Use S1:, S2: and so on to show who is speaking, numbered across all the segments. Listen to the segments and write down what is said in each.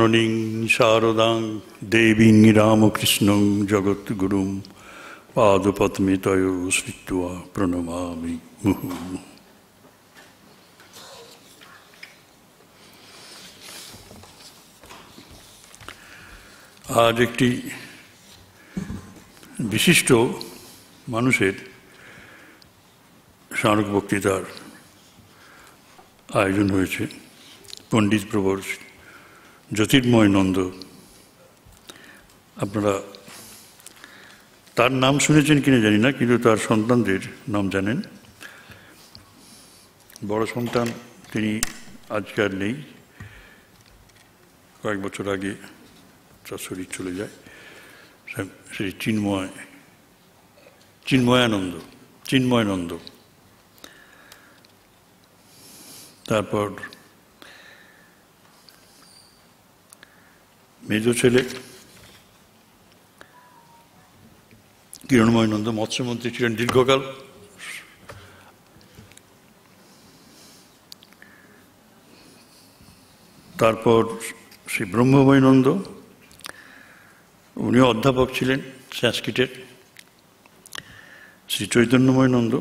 S1: সারদাং শারদাং রামকৃষ্ণ রামকৃষ্ণং জগদ্গুরুম পাদপদ্মিতয় শ্রীত্বা প্রণমামি মুহু আজ একটি বিশিষ্ট মানুষের স্মারক বক্তৃতার আয়োজন হয়েছে পণ্ডিত প্রবর জ্যোতির্ময় নন্দ আপনারা তার নাম শুনেছেন কিনা জানি না কিন্তু তার সন্তানদের নাম জানেন বড় সন্তান তিনি আজকাল নেই কয়েক বছর আগে তার শরীর চলে যায় সেই চিন্ময় চিন্ময়ানন্দ চিন্ময়ানন্দ তারপর মেজো ছেলে কিরণময় নন্দ মৎস্যমন্ত্রী ছিলেন দীর্ঘকাল তারপর শ্রী ব্রহ্মময় নন্দ উনিও অধ্যাপক ছিলেন সংস্কৃতের শ্রী চৈতন্যময় নন্দ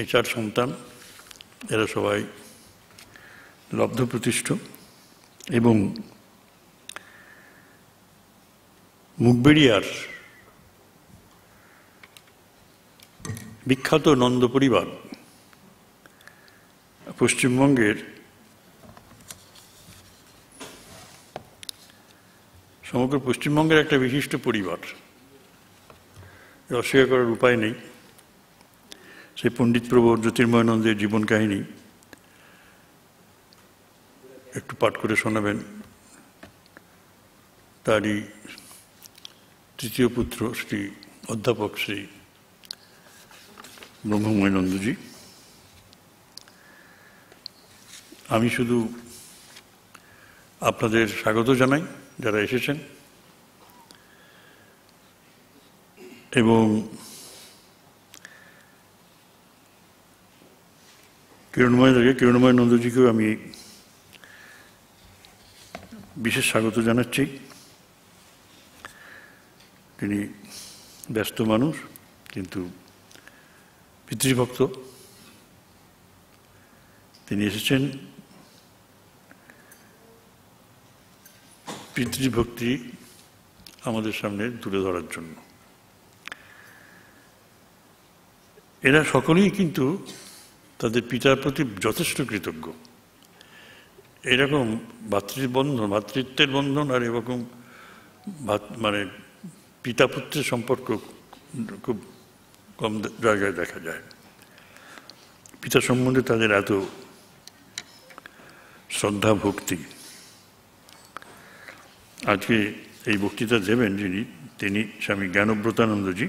S1: এই চার সন্তান এরা সবাই লব্ধ প্রতিষ্ঠ এবং মুখবেড়িয়ার বিখ্যাত নন্দ পরিবার পশ্চিমবঙ্গের সমগ্র পশ্চিমবঙ্গের একটা বিশিষ্ট পরিবার অস্বীকার করার উপায় নেই সেই পণ্ডিত প্রভু জ্যোতির্ময়ানন্দের জীবন কাহিনী একটু পাঠ করে শোনাবেন তারই তৃতীয় পুত্র শ্রী অধ্যাপক শ্রী ব্রহ্মময় নন্দজি আমি শুধু আপনাদের স্বাগত জানাই যারা এসেছেন এবং কিরণময় থেকে কিরণময় নন্দজিকেও আমি বিশেষ স্বাগত জানাচ্ছি তিনি ব্যস্ত মানুষ কিন্তু পিতৃভক্ত তিনি এসেছেন পিতৃভক্তি আমাদের সামনে তুলে ধরার জন্য এরা সকলেই কিন্তু তাদের পিতার প্রতি যথেষ্ট কৃতজ্ঞ এরকম ভাতৃবন্ধন ভাতৃত্বের বন্ধন আর এরকম মানে পিতা পুত্রের সম্পর্ক খুব কম জায়গায় দেখা যায় পিতা সম্বন্ধে তাদের এত শ্রদ্ধা ভক্তি আজকে এই বক্তৃতা দেবেন যিনি তিনি স্বামী জ্ঞানব্রতানন্দজি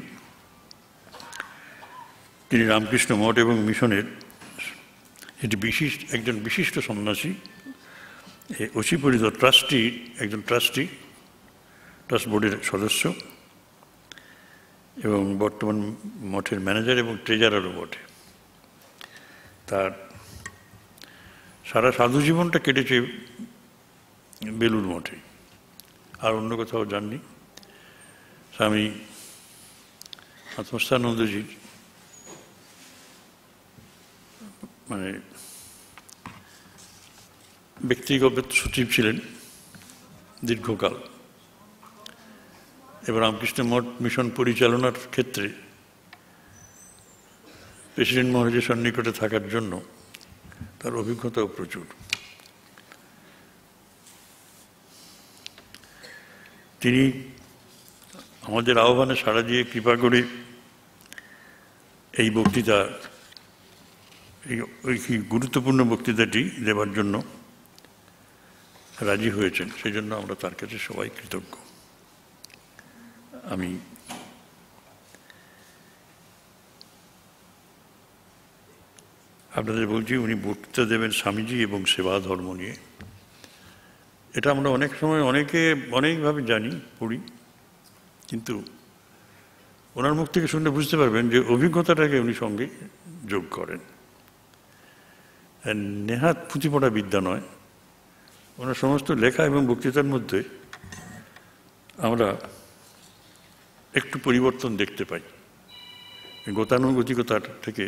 S1: তিনি রামকৃষ্ণ মঠ এবং মিশনের একটি বিশিষ্ট একজন বিশিষ্ট সন্ন্যাসী ওসি পরিষদ ট্রাস্টি একজন ট্রাস্টি ট্রাস্ট বোর্ডের সদস্য এবং বর্তমান মঠের ম্যানেজার এবং ট্রেজারারও বটে তার সারা সাধু জীবনটা কেটেছে বেলুর মঠে আর অন্য কোথাও যাননি স্বামী আত্মস্থানন্দজির মানে ব্যক্তিগত সচিব ছিলেন দীর্ঘকাল এবং রামকৃষ্ণ মঠ মিশন পরিচালনার ক্ষেত্রে প্রেসিডেন্ট মহারাজের সন্নিকটে থাকার জন্য তার অভিজ্ঞতাও প্রচুর তিনি আমাদের আহ্বানে সাড়া দিয়ে কৃপা করে এই বক্তৃতা এই ওই গুরুত্বপূর্ণ বক্তৃতাটি দেওয়ার জন্য রাজি হয়েছেন সেই জন্য আমরা তার কাছে সবাই কৃতজ্ঞ আমি আপনাদের বলছি উনি বক্তৃতা দেবেন স্বামীজি এবং সেবা ধর্ম নিয়ে এটা আমরা অনেক সময় অনেকে অনেকভাবে জানি পড়ি কিন্তু ওনার মুখ থেকে শুনলে বুঝতে পারবেন যে অভিজ্ঞতাটাকে উনি সঙ্গে যোগ করেন নেহাত পুঁথিপড়া বিদ্যা নয় ওনার সমস্ত লেখা এবং বক্তৃতার মধ্যে আমরা একটু পরিবর্তন দেখতে পাই গতানুগতিকতার থেকে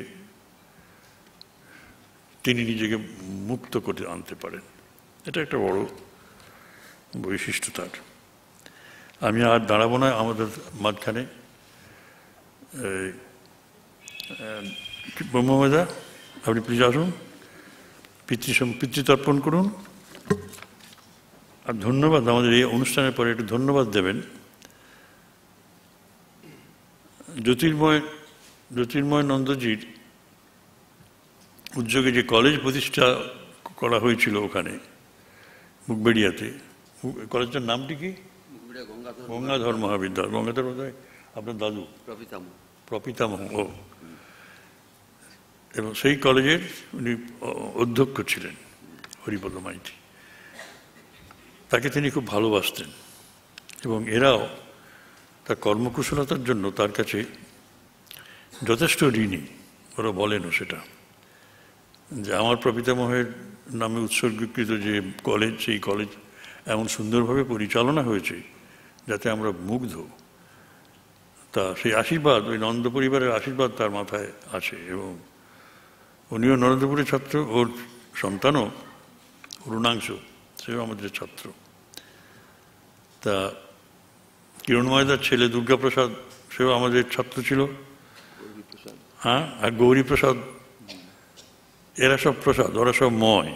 S1: তিনি নিজেকে মুক্ত করে আনতে পারেন এটা একটা বড় বৈশিষ্ট্য তার আমি আর দাঁড়াবো না আমাদের মাঝখানে ব্রহ্মমেদা আপনি প্লিজ আসুন পিতৃ পিতৃতর্পণ করুন আর ধন্যবাদ আমাদের এই অনুষ্ঠানের পরে একটু ধন্যবাদ দেবেন জ্যোতির্ময় জ্যোতির্ময় নন্দজির উদ্যোগে যে কলেজ প্রতিষ্ঠা করা হয়েছিল ওখানে মুখবেড়িয়াতে কলেজটার নামটি কি গঙ্গাধর মহাবিদ্যালয় গঙ্গাধর মহাবিদ্যালয় আপনার দাদু প্রপিতাম প্রপিতামহ ও এবং সেই কলেজের উনি অধ্যক্ষ ছিলেন হরিপদ মাইতি তাকে তিনি খুব ভালোবাসতেন এবং এরাও তার কর্মকুশলতার জন্য তার কাছে যথেষ্ট ঋণী ওরা বলেনও সেটা যে আমার প্রপিতামহের নামে উৎসর্গীকৃত যে কলেজ সেই কলেজ এমন সুন্দরভাবে পরিচালনা হয়েছে যাতে আমরা মুগ্ধ তা সেই আশীর্বাদ ওই নন্দ পরিবারের আশীর্বাদ তার মাথায় আছে এবং উনিও নরেন্দ্রপুরের ছাত্র ওর সন্তানও অরুণাংশ সেও আমাদের ছাত্র তা কিরণময়দার ছেলে দুর্গাপ্রসাদ সেও আমাদের ছাত্র ছিল হ্যাঁ আর গৌরীপ্রসাদ এরা সব প্রসাদ ওরা সব ময়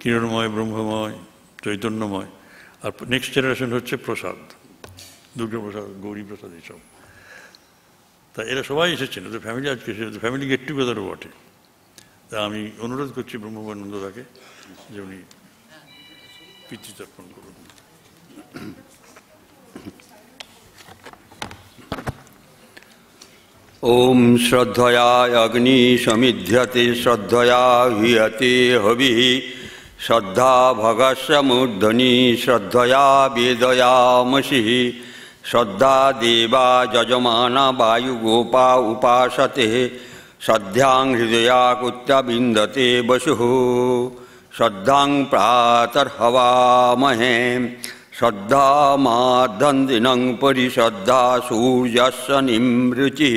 S1: কিরণময় ব্রহ্মময় চৈতন্যময় আর নেক্সট জেনারেশন হচ্ছে প্রসাদ দুর্গাপ্রসাদ গৌরীপ্রসাদ এইসব তা এরা সবাই এসেছেন ওদের ফ্যামিলি আজকে এসেছে ফ্যামিলি গেট টুগেদারও বটে তা আমি অনুরোধ করছি তাকে যে পিতৃতর্পণ করুন
S2: ওম শ্রদ্ধয়া অগ্নি সমিধ্যতে শ্রদ্ধয়া হিয়তে হবি শ্রদ্ধা ভগস্য মূর্ধনি শ্রদ্ধয়া বেদয়ামসি শ্রদ্ধা দেবা যজমানা বায়ুগোপা উপাসতে শ্রদ্ধাং হৃদয়াকুত্যা বিন্দতে বসু श्रद्धां प्रातर्हवामहे श्रद्धामादन्दिनं परिश्रद्धा सूर्यस्य निमृचिः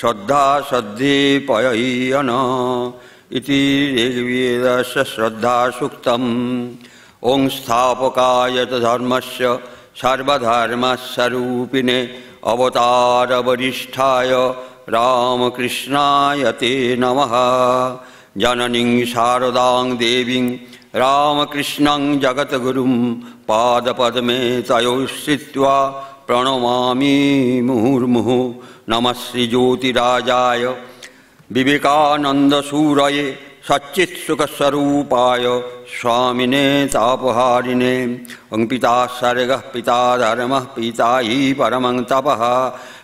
S2: श्रद्धा सद्धिपययन इति ऋग्वेदस्य श्रद्धासूक्तम् ॐ स्थापकाय च धर्मस्य सर्वधर्मस्वरूपिणे अवतारवरिष्ठाय रामकृष्णा ते नमः जननीं शारदां देवीं रामकृष्ण जगद्गुरुं पादपदे तय स्थित्वा प्रणमा मुहुर्मुहुः नम श्रीज्योतिराजा विवेकानन्दसूरये सच्चित्सुखस्वरूपाय स्वामिने तापहारिणे ओं पिता सर्गः पिता धर्मः पिता हि परमं तपः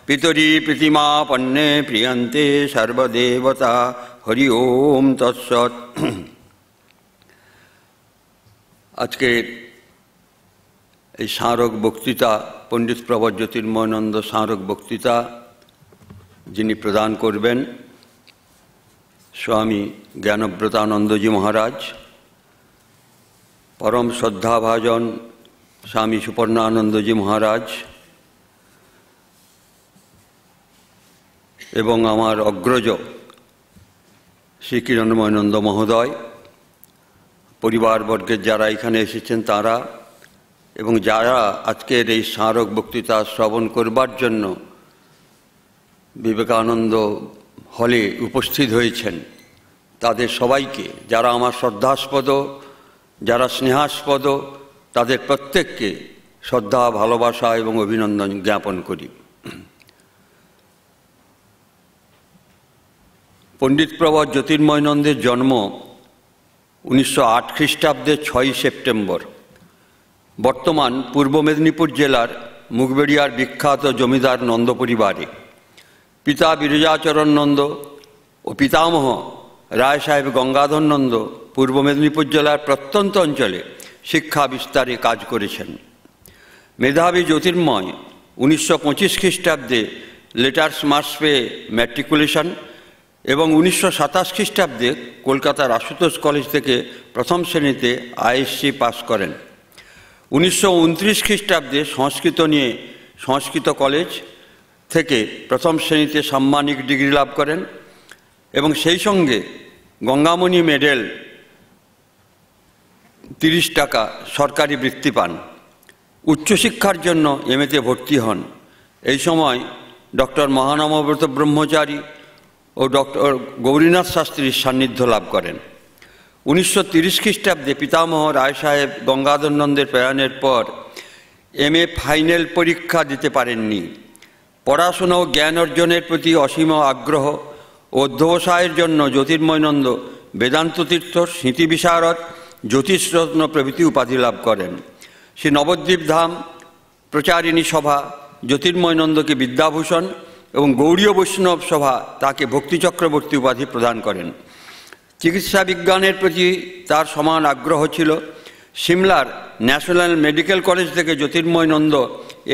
S2: पितुरी प्रतिमापन्ने प्रियंते सर्वदेवता হরি ওম তৎসৎ আজকে এই স্মারক বক্তৃতা পণ্ডিত প্রবর জ্যোতির্ময়নন্দ স্মারক বক্তৃতা যিনি প্রদান করবেন স্বামী জ্ঞানব্রতানন্দজি মহারাজ পরম শ্রদ্ধাভাজন স্বামী সুপর্ণানন্দজি মহারাজ এবং আমার অগ্রজ কিরণময়নন্দ মহোদয় পরিবারবর্গের যারা এখানে এসেছেন তারা এবং যারা আজকের এই স্মারক বক্তৃতা শ্রবণ করবার জন্য বিবেকানন্দ হলে উপস্থিত হয়েছেন তাদের সবাইকে যারা আমার শ্রদ্ধাস্পদ যারা স্নেহাস্পদ তাদের প্রত্যেককে শ্রদ্ধা ভালোবাসা এবং অভিনন্দন জ্ঞাপন করি পণ্ডিত প্রভা জ্যোতির্ময়নন্দের জন্ম উনিশশো আট খ্রিস্টাব্দের ছয়ই সেপ্টেম্বর বর্তমান পূর্ব মেদিনীপুর জেলার মুগবেড়িয়ার বিখ্যাত জমিদার নন্দ পরিবারে পিতা বিরজাচরণ নন্দ ও পিতামহ রায় সাহেব গঙ্গাধর নন্দ পূর্ব মেদিনীপুর জেলার প্রত্যন্ত অঞ্চলে শিক্ষা বিস্তারে কাজ করেছেন মেধাবী জ্যোতির্ময় উনিশশো পঁচিশ খ্রিস্টাব্দে লেটার্স মার্স পেয়ে ম্যাট্রিকুলেশন এবং উনিশশো সাতাশ খ্রিস্টাব্দে কলকাতার আশুতোষ কলেজ থেকে প্রথম শ্রেণীতে আইএসসি পাস করেন উনিশশো উনত্রিশ খ্রিস্টাব্দে সংস্কৃত নিয়ে সংস্কৃত কলেজ থেকে প্রথম শ্রেণীতে সাম্মানিক ডিগ্রি লাভ করেন এবং সেই সঙ্গে গঙ্গামণি মেডেল তিরিশ টাকা সরকারি বৃত্তি পান উচ্চশিক্ষার জন্য এমএতে ভর্তি হন এই সময় ডক্টর মহানমব্রত ব্রহ্মচারী ও ডক্টর গৌরীনাথ শাস্ত্রীর সান্নিধ্য লাভ করেন উনিশশো তিরিশ খ্রিস্টাব্দে পিতামহ রায় সাহেব গঙ্গাধরনন্দের প্রয়াণের পর এম এ ফাইনাল পরীক্ষা দিতে পারেননি পড়াশোনা ও জ্ঞান অর্জনের প্রতি অসীম আগ্রহ ও অধ্যবসায়ের জন্য জ্যোতির্ময়নন্দ বেদান্ত তীর্থ স্মৃতি বিশারদ জ্যোতিষরত্ন প্রভৃতি উপাধি লাভ করেন শ্রী নবদ্বীপ ধাম প্রচারিণী সভা জ্যোতির্ময়নন্দকে বিদ্যাভূষণ এবং গৌড়ীয় বৈষ্ণব সভা তাকে ভক্তি চক্রবর্তী উপাধি প্রদান করেন চিকিৎসা বিজ্ঞানের প্রতি তার সমান আগ্রহ ছিল সিমলার ন্যাশনাল মেডিকেল কলেজ থেকে জ্যোতির্ময় নন্দ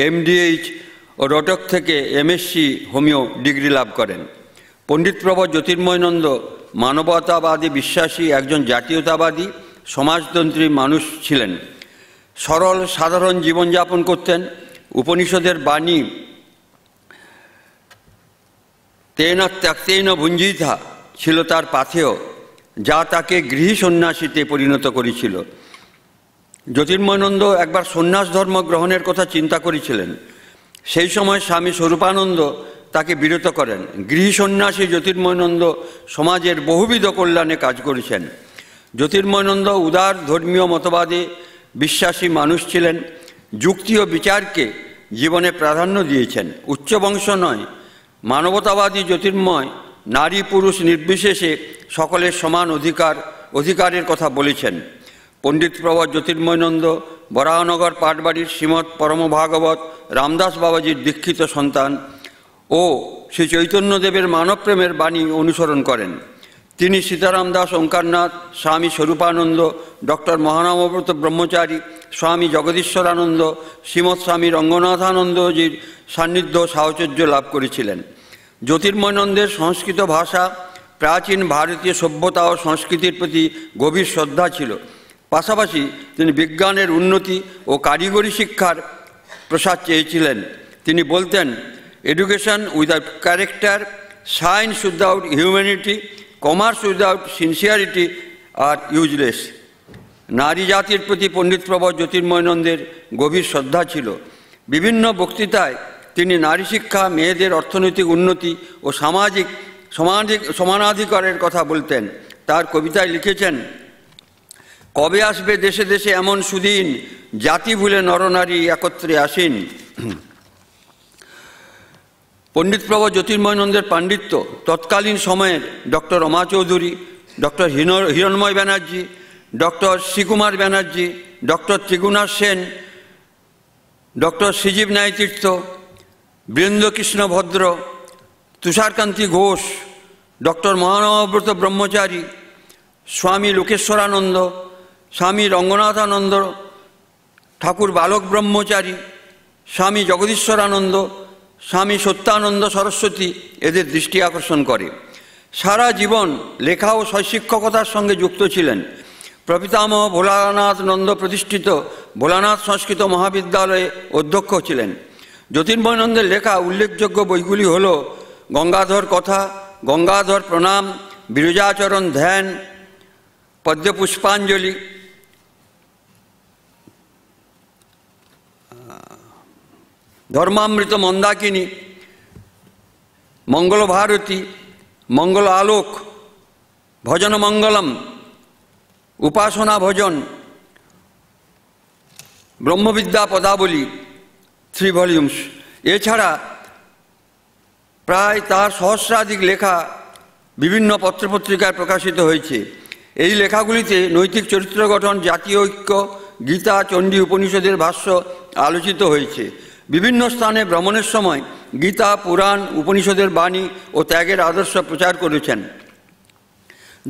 S2: এমডিএইচ ও রটক থেকে এমএসসি হোমিও ডিগ্রি লাভ করেন পণ্ডিতপ্রভ জ্যোতির্ময় নন্দ মানবতাবাদী বিশ্বাসী একজন জাতীয়তাবাদী সমাজতন্ত্রী মানুষ ছিলেন সরল সাধারণ জীবনযাপন করতেন উপনিষদের বাণী তেন ত্যাক্তেন ভুঞ্জিতা ছিল তার পাথেয় যা তাকে গৃহী সন্ন্যাসীতে পরিণত করেছিল জ্যোতির্ময়নন্দ একবার সন্ন্যাস ধর্ম গ্রহণের কথা চিন্তা করেছিলেন সেই সময় স্বামী স্বরূপানন্দ তাকে বিরত করেন গৃহী সন্ন্যাসী জ্যোতির্ময়নন্দ সমাজের বহুবিধ কল্যাণে কাজ করেছেন জ্যোতির্ময়নন্দ উদার ধর্মীয় মতবাদে বিশ্বাসী মানুষ ছিলেন যুক্তি ও বিচারকে জীবনে প্রাধান্য দিয়েছেন উচ্চ বংশ নয় মানবতাবাদী জ্যোতির্ময় নারী পুরুষ নির্বিশেষে সকলের সমান অধিকার অধিকারের কথা বলেছেন পণ্ডিত প্রভা জ্যোতির্ময়নন্দ বরাহনগর পাটবাড়ির শ্রীমৎ পরম ভাগবত রামদাস বাবাজির দীক্ষিত সন্তান ও শ্রী চৈতন্যদেবের মানবপ্রেমের বাণী অনুসরণ করেন তিনি সীতারাম দাস ওঙ্কারনাথ স্বামী স্বরূপানন্দ ডক্টর মহানামব্রত ব্রহ্মচারী স্বামী জগদীশ্বরানন্দ শ্রীমৎ স্বামী রঙ্গনাথানন্দজির সান্নিধ্য সাহচর্য লাভ করেছিলেন জ্যোতির্ময়নন্দের সংস্কৃত ভাষা প্রাচীন ভারতীয় সভ্যতা ও সংস্কৃতির প্রতি গভীর শ্রদ্ধা ছিল পাশাপাশি তিনি বিজ্ঞানের উন্নতি ও কারিগরি শিক্ষার প্রসার চেয়েছিলেন তিনি বলতেন education without character science without humanity commerce without sincerity are useless নারী জাতির প্রতি পণ্ডিত জ্যোতির্ময়নন্দের গভীর শ্রদ্ধা ছিল বিভিন্ন বক্তৃতায় তিনি নারী শিক্ষা মেয়েদের অর্থনৈতিক উন্নতি ও সামাজিক সমাধিক সমানাধিকারের কথা বলতেন তার কবিতায় লিখেছেন কবে আসবে দেশে দেশে এমন সুদিন জাতি ভুলে নরনারী একত্রে আসেন পণ্ডিত জ্যোতির্ময় জ্যোতির্ময়নন্দের পাণ্ডিত্য তৎকালীন সময়ের doctor Rama Chowdhury doctor Hiranmoy Banerjee doctor Srikumar Banerjee doctor Trigunath Sen doctor Srijib Nyayatirtha Birendrakrishna Bhadra Tusharkanti Ghosh doctor Mahanabrata Brahmachari Swami Lokeshwarananda স্বামী রঙ্গনাথানন্দ ঠাকুর বালক ব্রহ্মচারী স্বামী জগদীশ্বরানন্দ স্বামী সত্যানন্দ সরস্বতী এদের দৃষ্টি আকর্ষণ করে সারা জীবন লেখা ও শৈশিক্ষকতার সঙ্গে যুক্ত ছিলেন প্রপিতামহ ভোলানাথ নন্দ প্রতিষ্ঠিত ভোলানাথ সংস্কৃত মহাবিদ্যালয়ে অধ্যক্ষ ছিলেন যতীন্ময়নন্দের লেখা উল্লেখযোগ্য বইগুলি হল গঙ্গাধর কথা গঙ্গাধর প্রণাম বিরজাচরণ ধ্যান পদ্মপুষ্পাঞ্জলি ধর্মামৃত মন্দাকিনী মঙ্গল ভারতী মঙ্গল আলোক ভজন মঙ্গলম উপাসনা ভজন ব্রহ্মবিদ্যা পদাবলী থ্রি ভলিউমস এছাড়া প্রায় তার সহস্রাধিক লেখা বিভিন্ন পত্রপত্রিকায় প্রকাশিত হয়েছে এই লেখাগুলিতে নৈতিক চরিত্র গঠন জাতীয় ঐক্য গীতা চণ্ডী উপনিষদের ভাষ্য আলোচিত হয়েছে বিভিন্ন স্থানে ভ্রমণের সময় গীতা পুরাণ উপনিষদের বাণী ও ত্যাগের আদর্শ প্রচার করেছেন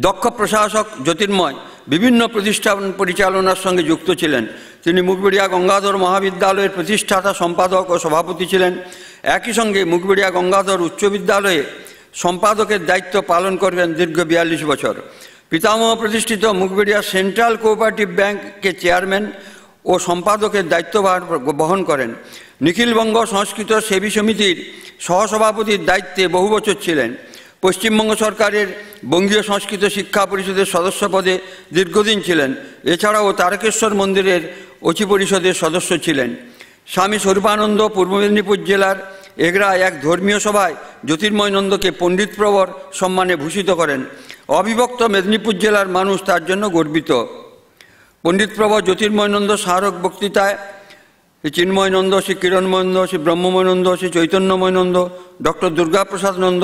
S2: দক্ষ প্রশাসক জ্যোতির্ময় বিভিন্ন প্রতিষ্ঠান পরিচালনার সঙ্গে যুক্ত ছিলেন তিনি মুখবিড়িয়া গঙ্গাধর মহাবিদ্যালয়ের প্রতিষ্ঠাতা সম্পাদক ও সভাপতি ছিলেন একই সঙ্গে মুখবিড়িয়া গঙ্গাধর উচ্চ বিদ্যালয়ে সম্পাদকের দায়িত্ব পালন করবেন দীর্ঘ বিয়াল্লিশ বছর পিতামহ প্রতিষ্ঠিত মুখবিড়িয়া সেন্ট্রাল কোঅপারেটিভ ব্যাংকের চেয়ারম্যান ও সম্পাদকের দায়িত্বভার বহন করেন নিখিলবঙ্গ সংস্কৃত সেবী সমিতির সহসভাপতির দায়িত্বে বহু বছর ছিলেন পশ্চিমবঙ্গ সরকারের বঙ্গীয় সংস্কৃত শিক্ষা পরিষদের সদস্য পদে দীর্ঘদিন ছিলেন এছাড়াও তারকেশ্বর মন্দিরের অচি পরিষদের সদস্য ছিলেন স্বামী স্বরূপানন্দ পূর্ব মেদিনীপুর জেলার এগরা এক ধর্মীয় সভায় জ্যোতির্ময় নন্দকে পণ্ডিতপ্রবর সম্মানে ভূষিত করেন অবিভক্ত মেদিনীপুর জেলার মানুষ তার জন্য গর্বিত পণ্ডিত প্রভা জ্যোতির্ময়নন্দ স্মারক বক্তৃতায় শ্রী চিন্ময় নন্দ শ্রী কিরণ নন্দ শ্রী ব্রহ্মময়নন্দ শ্রী চৈতন্যময়নন্দ ডক্টর দুর্গাপ্রসাদ নন্দ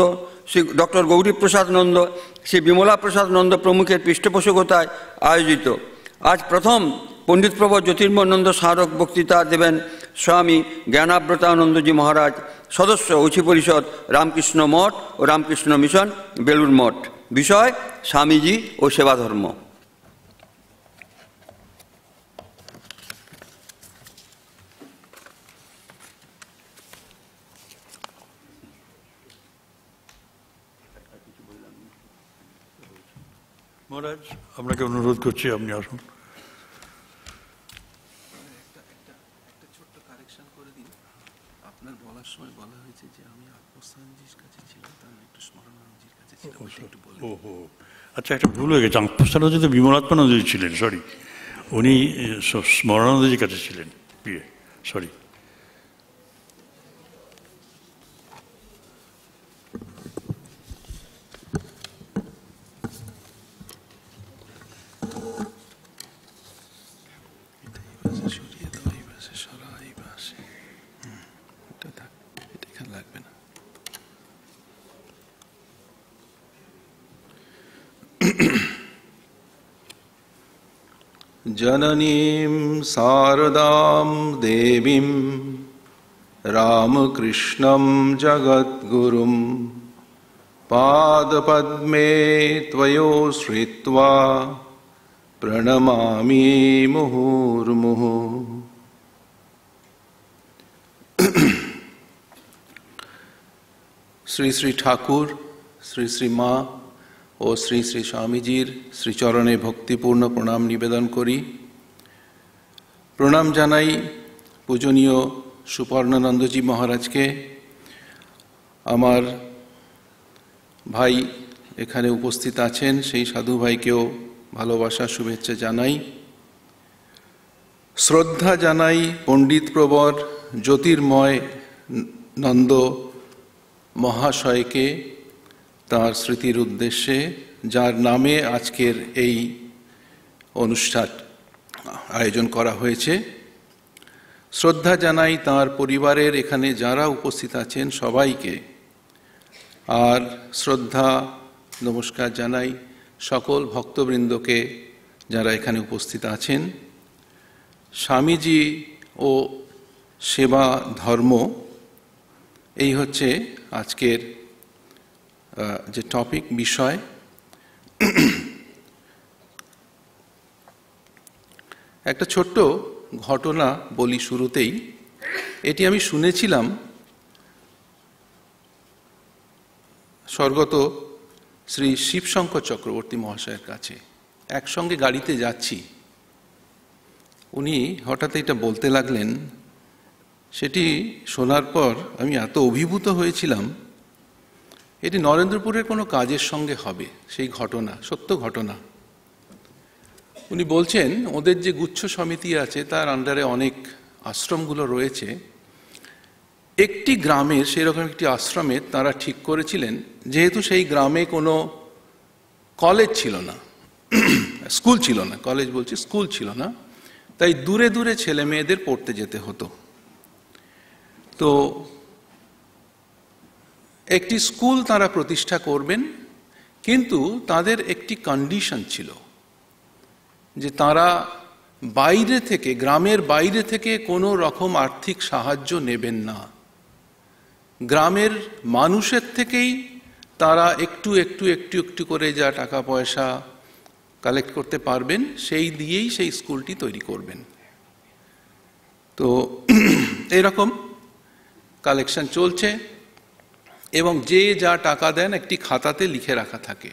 S2: শ্রী ডক্টর গৌরীপ্রসাদ নন্দ শ্রী বিমলা প্রসাদ নন্দ প্রমুখের পৃষ্ঠপোষকতায় আয়োজিত আজ প্রথম পণ্ডিত প্রভা স্মারক বক্তৃতা দেবেন স্বামী জ্ঞানাব্রতানন্দজি মহারাজ সদস্য ঐশী পরিষদ রামকৃষ্ণ মঠ ও রামকৃষ্ণ মিশন বেলুর মঠ বিষয় স্বামীজি ও সেবাধর্ম
S1: মহারাজ আপনাকে অনুরোধ করছি আপনি আসুন
S3: সময় বলা হয়েছে যে আমি মানে
S1: একটু আচ্ছা একটা ভুল হয়ে গেছে আকবর সানজি বিমলাত্মানন্দজি ছিলেন সরি উনি স্মরণানন্দজির কাছে ছিলেন বিয়ে সরি
S3: जननी शारदां देवीं रामकृष्णं जगद्गुरुं पादपद्मे त्वयोश्रित्वा प्रणमामि मुहुर्मुहुः श्री श्री ठाकुर श्री श्री माँ ও শ্রী শ্রী স্বামীজির শ্রীচরণে ভক্তিপূর্ণ প্রণাম নিবেদন করি প্রণাম জানাই পূজনীয় সুপর্ণানন্দজি মহারাজকে আমার ভাই এখানে উপস্থিত আছেন সেই সাধু ভাইকেও ভালোবাসা শুভেচ্ছা জানাই শ্রদ্ধা জানাই পণ্ডিত প্রবর জ্যোতির্ময় নন্দ মহাশয়কে তার স্মৃতির উদ্দেশ্যে যার নামে আজকের এই অনুষ্ঠান আয়োজন করা হয়েছে শ্রদ্ধা জানাই তার পরিবারের এখানে যারা উপস্থিত আছেন সবাইকে আর শ্রদ্ধা নমস্কার জানাই সকল ভক্তবৃন্দকে যারা এখানে উপস্থিত আছেন স্বামীজি ও সেবা ধর্ম এই হচ্ছে আজকের যে টপিক বিষয় একটা ছোট্ট ঘটনা বলি শুরুতেই এটি আমি শুনেছিলাম স্বর্গত শ্রী শিবশঙ্কর চক্রবর্তী মহাশয়ের কাছে একসঙ্গে গাড়িতে যাচ্ছি উনি হঠাৎ এটা বলতে লাগলেন সেটি শোনার পর আমি এত অভিভূত হয়েছিলাম এটি নরেন্দ্রপুরের কোনো কাজের সঙ্গে হবে সেই ঘটনা সত্য ঘটনা উনি বলছেন ওদের যে গুচ্ছ সমিতি আছে তার আন্ডারে অনেক আশ্রমগুলো রয়েছে একটি গ্রামের সেরকম একটি আশ্রমে তারা ঠিক করেছিলেন যেহেতু সেই গ্রামে কোনো কলেজ ছিল না স্কুল ছিল না কলেজ বলছি স্কুল ছিল না তাই দূরে দূরে ছেলে মেয়েদের পড়তে যেতে হতো তো একটি স্কুল তারা প্রতিষ্ঠা করবেন কিন্তু তাদের একটি কন্ডিশন ছিল যে তারা বাইরে থেকে গ্রামের বাইরে থেকে কোনো রকম আর্থিক সাহায্য নেবেন না গ্রামের মানুষের থেকেই তারা একটু একটু একটু একটু করে যা টাকা পয়সা কালেক্ট করতে পারবেন সেই দিয়েই সেই স্কুলটি তৈরি করবেন তো এরকম কালেকশন চলছে এবং যে যা টাকা দেন একটি খাতাতে লিখে রাখা থাকে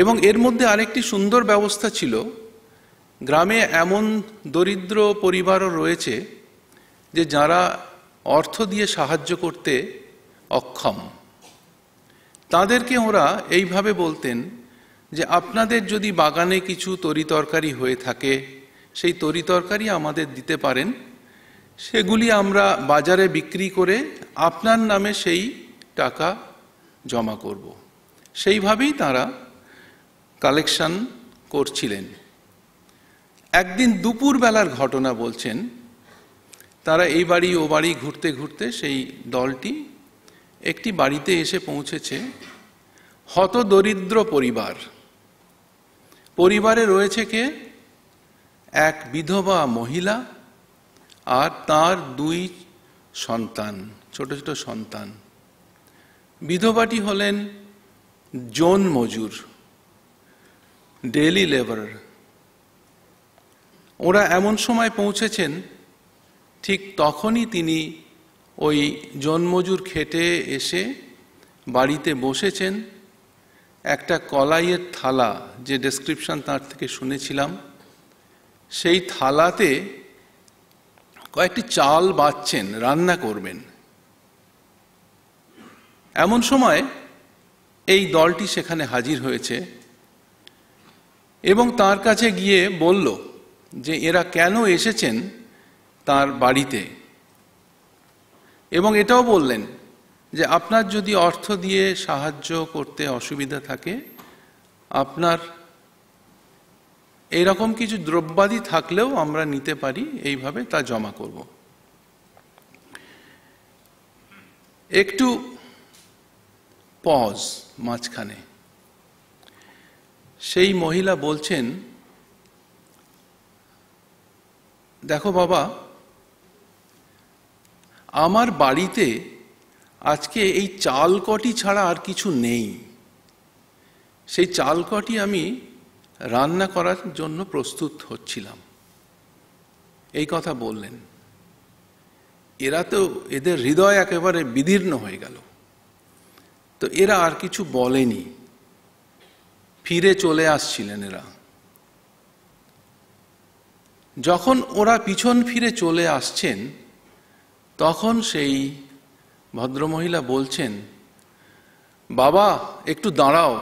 S3: এবং এর মধ্যে আরেকটি সুন্দর ব্যবস্থা ছিল গ্রামে এমন দরিদ্র পরিবারও রয়েছে যে যারা অর্থ দিয়ে সাহায্য করতে অক্ষম তাদেরকে ওরা এইভাবে বলতেন যে আপনাদের যদি বাগানে কিছু তরিতরকারি হয়ে থাকে সেই তরিতরকারি আমাদের দিতে পারেন সেগুলি আমরা বাজারে বিক্রি করে আপনার নামে সেই টাকা জমা করব সেইভাবেই তারা কালেকশন করছিলেন একদিন দুপুরবেলার ঘটনা বলছেন তারা এই বাড়ি ও বাড়ি ঘুরতে ঘুরতে সেই দলটি একটি বাড়িতে এসে পৌঁছেছে হতদরিদ্র পরিবার পরিবারে রয়েছে কে এক বিধবা মহিলা আর তার দুই সন্তান ছোট ছোট সন্তান বিধবাটি হলেন জোন মজুর ডেলি লেবারার ওরা এমন সময় পৌঁছেছেন ঠিক তখনই তিনি ওই জন্মজুর খেটে এসে বাড়িতে বসেছেন একটা কলাইয়ের থালা যে ডেসক্রিপশন তার থেকে শুনেছিলাম সেই থালাতে কয়েকটি চাল বাঁচছেন রান্না করবেন এমন সময় এই দলটি সেখানে হাজির হয়েছে এবং তার কাছে গিয়ে বলল যে এরা কেন এসেছেন তার বাড়িতে এবং এটাও বললেন যে আপনার যদি অর্থ দিয়ে সাহায্য করতে অসুবিধা থাকে আপনার এরকম কিছু দ্রব্যাদি থাকলেও আমরা নিতে পারি এইভাবে তা জমা করব একটু পজ মাঝখানে সেই মহিলা বলছেন দেখো বাবা আমার বাড়িতে আজকে এই চালকটি ছাড়া আর কিছু নেই সেই চাল কটি আমি রান্না করার জন্য প্রস্তুত হচ্ছিলাম এই কথা বললেন এরা তো এদের হৃদয় একেবারে বিদীর্ণ হয়ে গেল তো এরা আর কিছু বলেনি ফিরে চলে আসছিলেন এরা যখন ওরা পিছন ফিরে চলে আসছেন তখন সেই ভদ্রমহিলা বলছেন বাবা একটু দাঁড়াও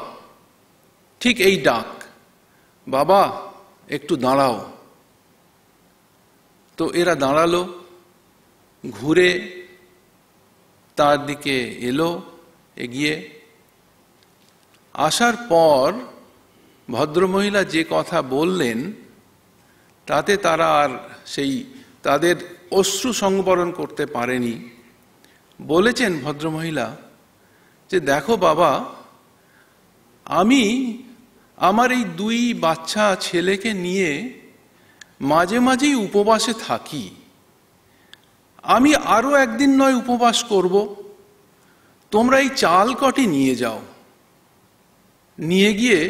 S3: ঠিক এই ডাক বাবা একটু দাঁড়াও তো এরা দাঁড়ালো ঘুরে তার দিকে এলো এগিয়ে আসার পর ভদ্রমহিলা যে কথা বললেন তাতে তারা আর সেই তাদের অশ্রু সংবরণ করতে পারেনি বলেছেন ভদ্রমহিলা যে দেখো বাবা আমি আমার এই দুই বাচ্চা ছেলেকে নিয়ে মাঝে মাঝেই উপবাসে থাকি আমি আরও একদিন নয় উপবাস করব তোমরা এই চাল কটি নিয়ে যাও নিয়ে গিয়ে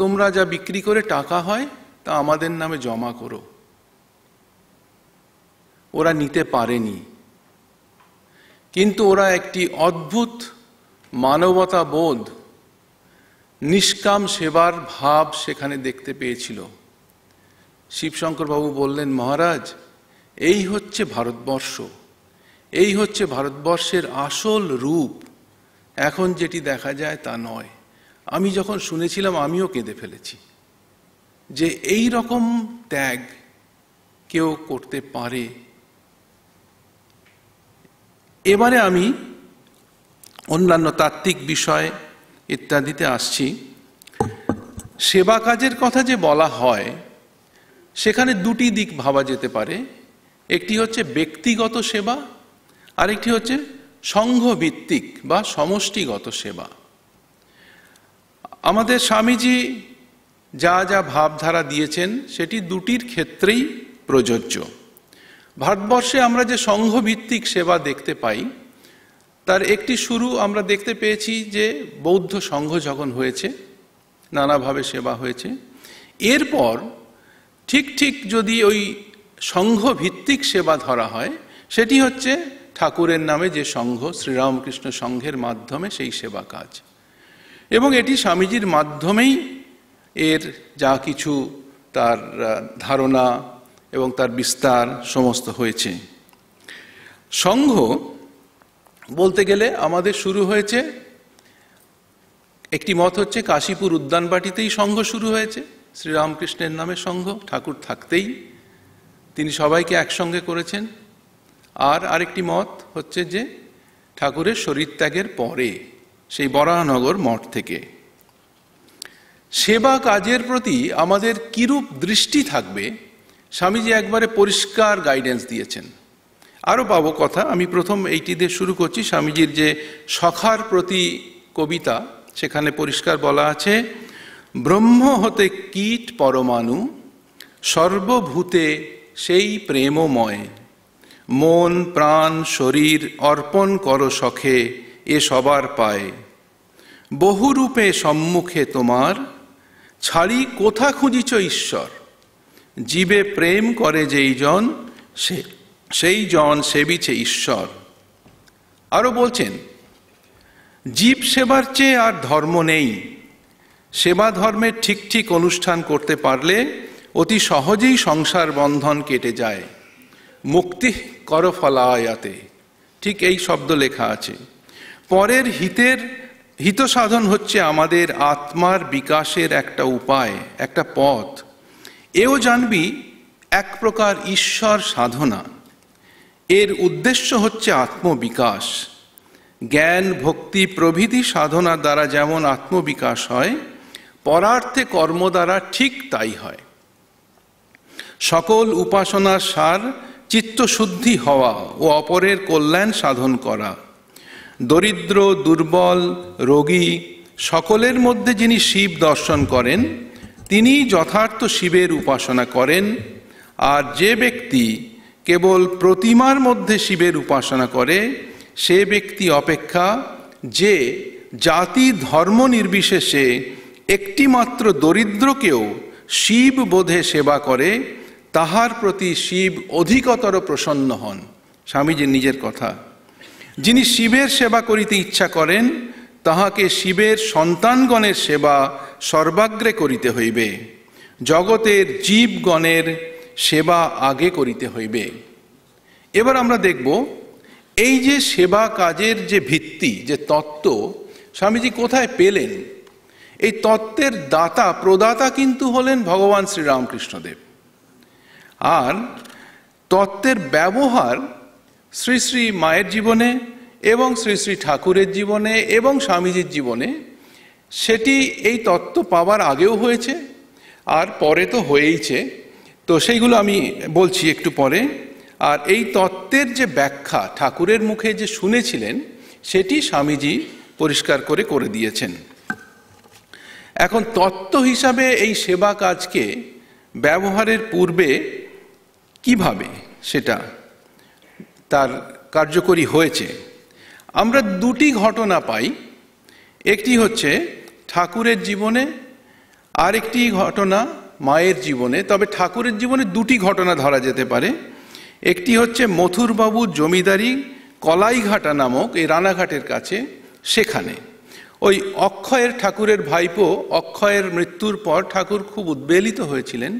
S3: তোমরা যা বিক্রি করে টাকা হয় তা আমাদের নামে জমা করো ওরা নিতে পারেনি কিন্তু ওরা একটি অদ্ভুত মানবতা বোধ নিষ্কাম সেবার ভাব সেখানে দেখতে পেয়েছিল শিবশঙ্করবাবু বললেন মহারাজ এই হচ্ছে ভারতবর্ষ এই হচ্ছে ভারতবর্ষের আসল রূপ এখন যেটি দেখা যায় তা নয় আমি যখন শুনেছিলাম আমিও কেঁদে ফেলেছি যে এই রকম ত্যাগ কেউ করতে পারে এবারে আমি অন্যান্য তাত্ত্বিক বিষয় ইত্যাদিতে আসছি সেবা কাজের কথা যে বলা হয় সেখানে দুটি দিক ভাবা যেতে পারে একটি হচ্ছে ব্যক্তিগত সেবা আরেকটি হচ্ছে সংঘভিত্তিক বা সমষ্টিগত সেবা আমাদের স্বামীজি যা যা ভাবধারা দিয়েছেন সেটি দুটির ক্ষেত্রেই প্রযোজ্য ভারতবর্ষে আমরা যে সংঘভিত্তিক সেবা দেখতে পাই তার একটি শুরু আমরা দেখতে পেয়েছি যে বৌদ্ধ সংঘ যখন হয়েছে নানাভাবে সেবা হয়েছে এরপর ঠিক ঠিক যদি ওই সংঘভিত্তিক সেবা ধরা হয় সেটি হচ্ছে ঠাকুরের নামে যে সংঘ শ্রীরামকৃষ্ণ সংঘের মাধ্যমে সেই সেবা কাজ এবং এটি স্বামীজির মাধ্যমেই এর যা কিছু তার ধারণা এবং তার বিস্তার সমস্ত হয়েছে সংঘ বলতে গেলে আমাদের শুরু হয়েছে একটি মত হচ্ছে কাশীপুর উদ্যানবাটিতেই সংঘ শুরু হয়েছে শ্রীরামকৃষ্ণের নামে সংঘ ঠাকুর থাকতেই তিনি সবাইকে একসঙ্গে করেছেন আর আরেকটি মত হচ্ছে যে ঠাকুরের শরীরত্যাগের পরে সেই বরাহনগর মঠ থেকে সেবা কাজের প্রতি আমাদের কিরূপ দৃষ্টি থাকবে স্বামীজি একবারে পরিষ্কার গাইডেন্স দিয়েছেন আরও পাব কথা আমি প্রথম এইটি দিয়ে শুরু করছি স্বামীজির যে সখার প্রতি কবিতা সেখানে পরিষ্কার বলা আছে ব্রহ্ম হতে কীট পরমাণু সর্বভূতে সেই প্রেমময় মন প্রাণ শরীর অর্পণ কর সখে এ সবার পায় বহুরূপে সম্মুখে তোমার ছাড়ি কোথা খুঁজিছ ঈশ্বর জীবে প্রেম করে যেই জন সে সেই জন সেবিছে ঈশ্বর আরও বলছেন জীব সেবার চেয়ে আর ধর্ম নেই সেবা ধর্মের ঠিক ঠিক অনুষ্ঠান করতে পারলে অতি সহজেই সংসার বন্ধন কেটে যায় মুক্তি কর ফলায়াতে ঠিক এই শব্দ লেখা আছে পরের হিতের হিত সাধন হচ্ছে আমাদের আত্মার বিকাশের একটা উপায় একটা পথ এও জানবি এক প্রকার ঈশ্বর সাধনা এর উদ্দেশ্য হচ্ছে আত্মবিকাশ জ্ঞান ভক্তি প্রভৃতি সাধনা দ্বারা যেমন আত্মবিকাশ হয় পরার্থে কর্ম দ্বারা ঠিক তাই হয় সকল উপাসনার সার চিত্তশুদ্ধি হওয়া ও অপরের কল্যাণ সাধন করা দরিদ্র দুর্বল রোগী সকলের মধ্যে যিনি শিব দর্শন করেন তিনি যথার্থ শিবের উপাসনা করেন আর যে ব্যক্তি কেবল প্রতিমার মধ্যে শিবের উপাসনা করে সে ব্যক্তি অপেক্ষা যে জাতি ধর্ম নির্বিশেষে একটিমাত্র দরিদ্রকেও শিব বোধে সেবা করে তাহার প্রতি শিব অধিকতর প্রসন্ন হন স্বামীজির নিজের কথা যিনি শিবের সেবা করিতে ইচ্ছা করেন তাহাকে শিবের সন্তানগণের সেবা সর্বাগ্রে করিতে হইবে জগতের জীবগণের সেবা আগে করিতে হইবে এবার আমরা দেখব এই যে সেবা কাজের যে ভিত্তি যে তত্ত্ব স্বামীজি কোথায় পেলেন এই তত্ত্বের দাতা প্রদাতা কিন্তু হলেন ভগবান শ্রীরামকৃষ্ণদেব আর তত্ত্বের ব্যবহার শ্রী শ্রী মায়ের জীবনে এবং শ্রী শ্রী ঠাকুরের জীবনে এবং স্বামীজির জীবনে সেটি এই তত্ত্ব পাওয়ার আগেও হয়েছে আর পরে তো হয়েইছে তো সেইগুলো আমি বলছি একটু পরে আর এই তত্ত্বের যে ব্যাখ্যা ঠাকুরের মুখে যে শুনেছিলেন সেটি স্বামীজি পরিষ্কার করে করে দিয়েছেন এখন তত্ত্ব হিসাবে এই সেবা কাজকে ব্যবহারের পূর্বে কিভাবে সেটা তার কার্যকরী হয়েছে আমরা দুটি ঘটনা পাই একটি হচ্ছে ঠাকুরের জীবনে আরেকটি ঘটনা মায়ের জীবনে তবে ঠাকুরের জীবনে দুটি ঘটনা ধরা যেতে পারে একটি হচ্ছে মথুরবাবু জমিদারি কলাইঘাটা নামক এই রানাঘাটের কাছে সেখানে ওই অক্ষয়ের ঠাকুরের ভাইপো অক্ষয়ের মৃত্যুর পর ঠাকুর খুব উদ্বেলিত হয়েছিলেন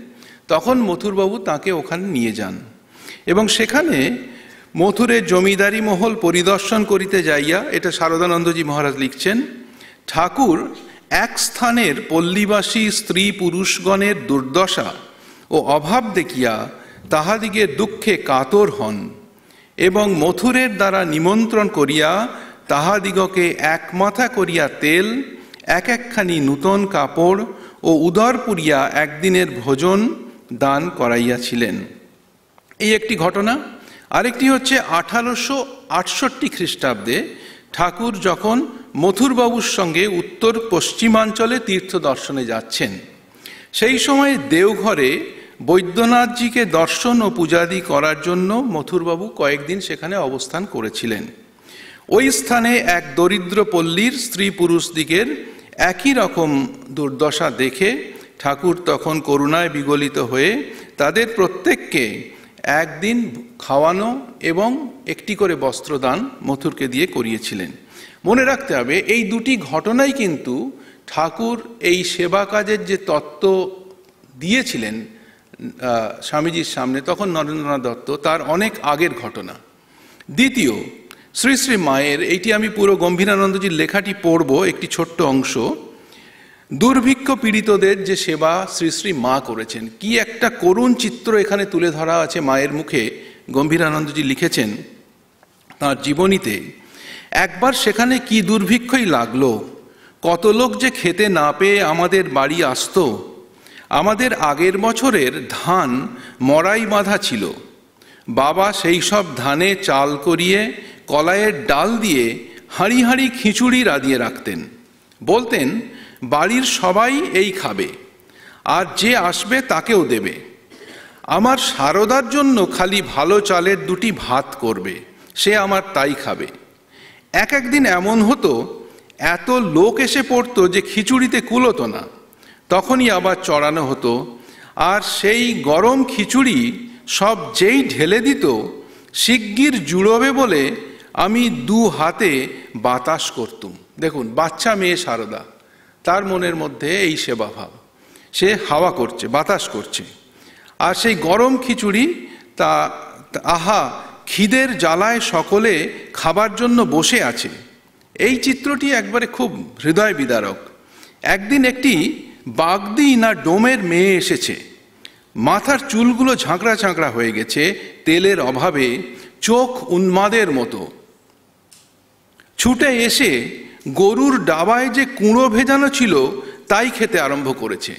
S3: তখন মথুরবাবু তাকে ওখানে নিয়ে যান এবং সেখানে মথুরে জমিদারি মহল পরিদর্শন করিতে যাইয়া এটা শারদানন্দজি মহারাজ লিখছেন ঠাকুর এক স্থানের পল্লীবাসী স্ত্রী পুরুষগণের দুর্দশা ও অভাব দেখিয়া তাহাদিগে দুঃখে কাতর হন এবং মথুরের দ্বারা নিমন্ত্রণ করিয়া তাহাদিগকে এক মাথা করিয়া তেল এক একখানি নূতন কাপড় ও উদর পুরিয়া একদিনের ভোজন দান করাইয়াছিলেন এই একটি ঘটনা আরেকটি হচ্ছে আঠারোশো আটষট্টি খ্রিস্টাব্দে ঠাকুর যখন মথুরবাবুর সঙ্গে উত্তর পশ্চিমাঞ্চলে তীর্থ দর্শনে যাচ্ছেন সেই সময় দেওঘরে বৈদ্যনাথজিকে দর্শন ও পূজাদি করার জন্য মথুরবাবু কয়েকদিন সেখানে অবস্থান করেছিলেন ওই স্থানে এক দরিদ্র পল্লীর স্ত্রী পুরুষদিগের একই রকম দুর্দশা দেখে ঠাকুর তখন করুণায় বিগলিত হয়ে তাদের প্রত্যেককে একদিন খাওয়ানো এবং একটি করে বস্ত্রদান মথুরকে দিয়ে করিয়েছিলেন মনে রাখতে হবে এই দুটি ঘটনাই কিন্তু ঠাকুর এই সেবা কাজের যে তত্ত্ব দিয়েছিলেন স্বামীজির সামনে তখন নরেন্দ্রনাথ দত্ত তার অনেক আগের ঘটনা দ্বিতীয় শ্রী শ্রী মায়ের এইটি আমি পুরো গম্ভীরানন্দজির লেখাটি পড়ব একটি ছোট্ট অংশ দুর্ভিক্ষ পীড়িতদের যে সেবা শ্রী শ্রী মা করেছেন কি একটা করুণ চিত্র এখানে তুলে ধরা আছে মায়ের মুখে গম্ভীরানন্দজি লিখেছেন তার জীবনীতে একবার সেখানে কি দুর্ভিক্ষই লাগলো কত লোক যে খেতে না পেয়ে আমাদের বাড়ি আসত আমাদের আগের বছরের ধান মরাই বাঁধা ছিল বাবা সেই সব ধানে চাল করিয়ে কলায়ের ডাল দিয়ে হাঁড়ি হাঁড়ি খিচুড়ি রাঁধিয়ে রাখতেন বলতেন বাড়ির সবাই এই খাবে আর যে আসবে তাকেও দেবে আমার সারদার জন্য খালি ভালো চালের দুটি ভাত করবে সে আমার তাই খাবে এক একদিন এমন হতো এত লোক এসে পড়তো যে খিচুড়িতে কুলোতো না তখনই আবার চড়ানো হতো আর সেই গরম খিচুড়ি সব যেই ঢেলে দিত শিগগির জুড়বে বলে আমি দু হাতে বাতাস করতুম দেখুন বাচ্চা মেয়ে সারদা তার মনের মধ্যে এই সেবা ভাব সে হাওয়া করছে বাতাস করছে আর সেই গরম খিচুড়ি তা আহা খিদের জ্বালায় সকলে খাবার জন্য বসে আছে এই চিত্রটি একবারে খুব হৃদয় বিদারক একদিন একটি বাগদি না ডোমের মেয়ে এসেছে মাথার চুলগুলো ঝাঁকড়া ঝাঁকড়া হয়ে গেছে তেলের অভাবে চোখ উন্মাদের মতো ছুটে এসে গরুর ডাবায় যে কুঁড়ো ভেজানো ছিল তাই খেতে আরম্ভ করেছে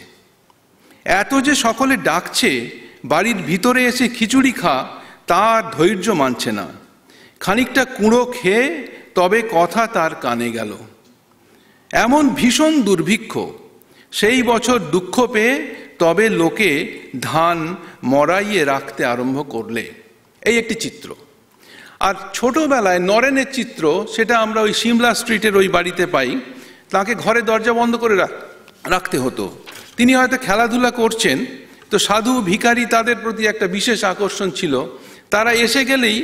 S3: এত যে সকলে ডাকছে বাড়ির ভিতরে এসে খিচুড়ি খা তার ধৈর্য মানছে না খানিকটা কুঁড়ো খেয়ে তবে কথা তার কানে গেল এমন ভীষণ দুর্ভিক্ষ সেই বছর দুঃখ পেয়ে তবে লোকে ধান মরাইয়ে রাখতে আরম্ভ করলে এই একটি চিত্র আর ছোটবেলায় নরেনের চিত্র সেটা আমরা ওই সিমলা স্ট্রিটের ওই বাড়িতে পাই তাকে ঘরে দরজা বন্ধ করে রাখতে হতো তিনি হয়তো খেলাধুলা করছেন তো সাধু ভিকারি তাদের প্রতি একটা বিশেষ আকর্ষণ ছিল তারা এসে গেলেই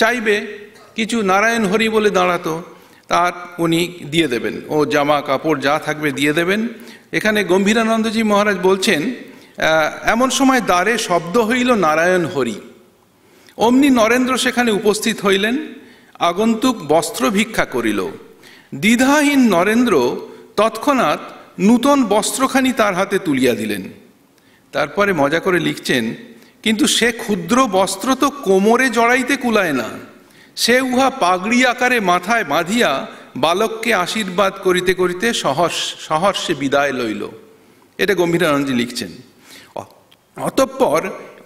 S3: চাইবে কিছু নারায়ণ হরি বলে দাঁড়াতো তার উনি দিয়ে দেবেন ও জামা কাপড় যা থাকবে দিয়ে দেবেন এখানে গম্ভীরানন্দজি মহারাজ বলছেন এমন সময় দ্বারে শব্দ হইল নারায়ণ হরি অমনি নরেন্দ্র সেখানে উপস্থিত হইলেন আগন্তুক বস্ত্র ভিক্ষা করিল দ্বিধাহীন নরেন্দ্র তৎক্ষণাৎ নূতন বস্ত্রখানি তার হাতে তুলিয়া দিলেন তারপরে মজা করে লিখছেন কিন্তু সে ক্ষুদ্র বস্ত্র তো কোমরে জড়াইতে কুলায় না সে উহা পাগড়ি আকারে মাথায় বাঁধিয়া বালককে আশীর্বাদ করিতে করিতে সহস সহর্ষে বিদায় লইল এটা গম্ভীরানন্দজি লিখছেন অতঃপর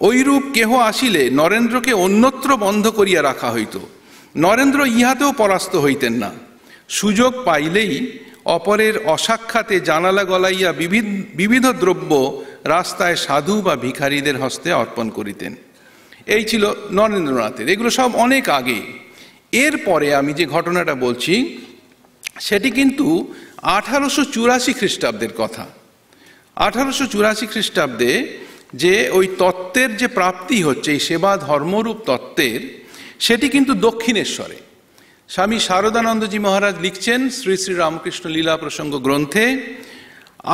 S3: ঐরূপ কেহ আসিলে নরেন্দ্রকে অন্যত্র বন্ধ করিয়া রাখা হইত নরেন্দ্র ইহাতেও পরাস্ত হইতেন না সুযোগ পাইলেই অপরের অসাক্ষাতে জানালা গলাইয়া বিবিধ দ্রব্য রাস্তায় সাধু বা ভিখারীদের হস্তে অর্পণ করিতেন এই ছিল নরেন্দ্রনাথের এগুলো সব অনেক আগে এরপরে আমি যে ঘটনাটা বলছি সেটি কিন্তু আঠারোশো চুরাশি খ্রিস্টাব্দের কথা আঠারোশো চুরাশি খ্রিস্টাব্দে যে ওই তত্ত্বের যে প্রাপ্তি হচ্ছে এই সেবা ধর্মরূপ তত্ত্বের সেটি কিন্তু দক্ষিণেশ্বরে স্বামী শারদানন্দজি মহারাজ লিখছেন শ্রী শ্রী রামকৃষ্ণ লীলা প্রসঙ্গ গ্রন্থে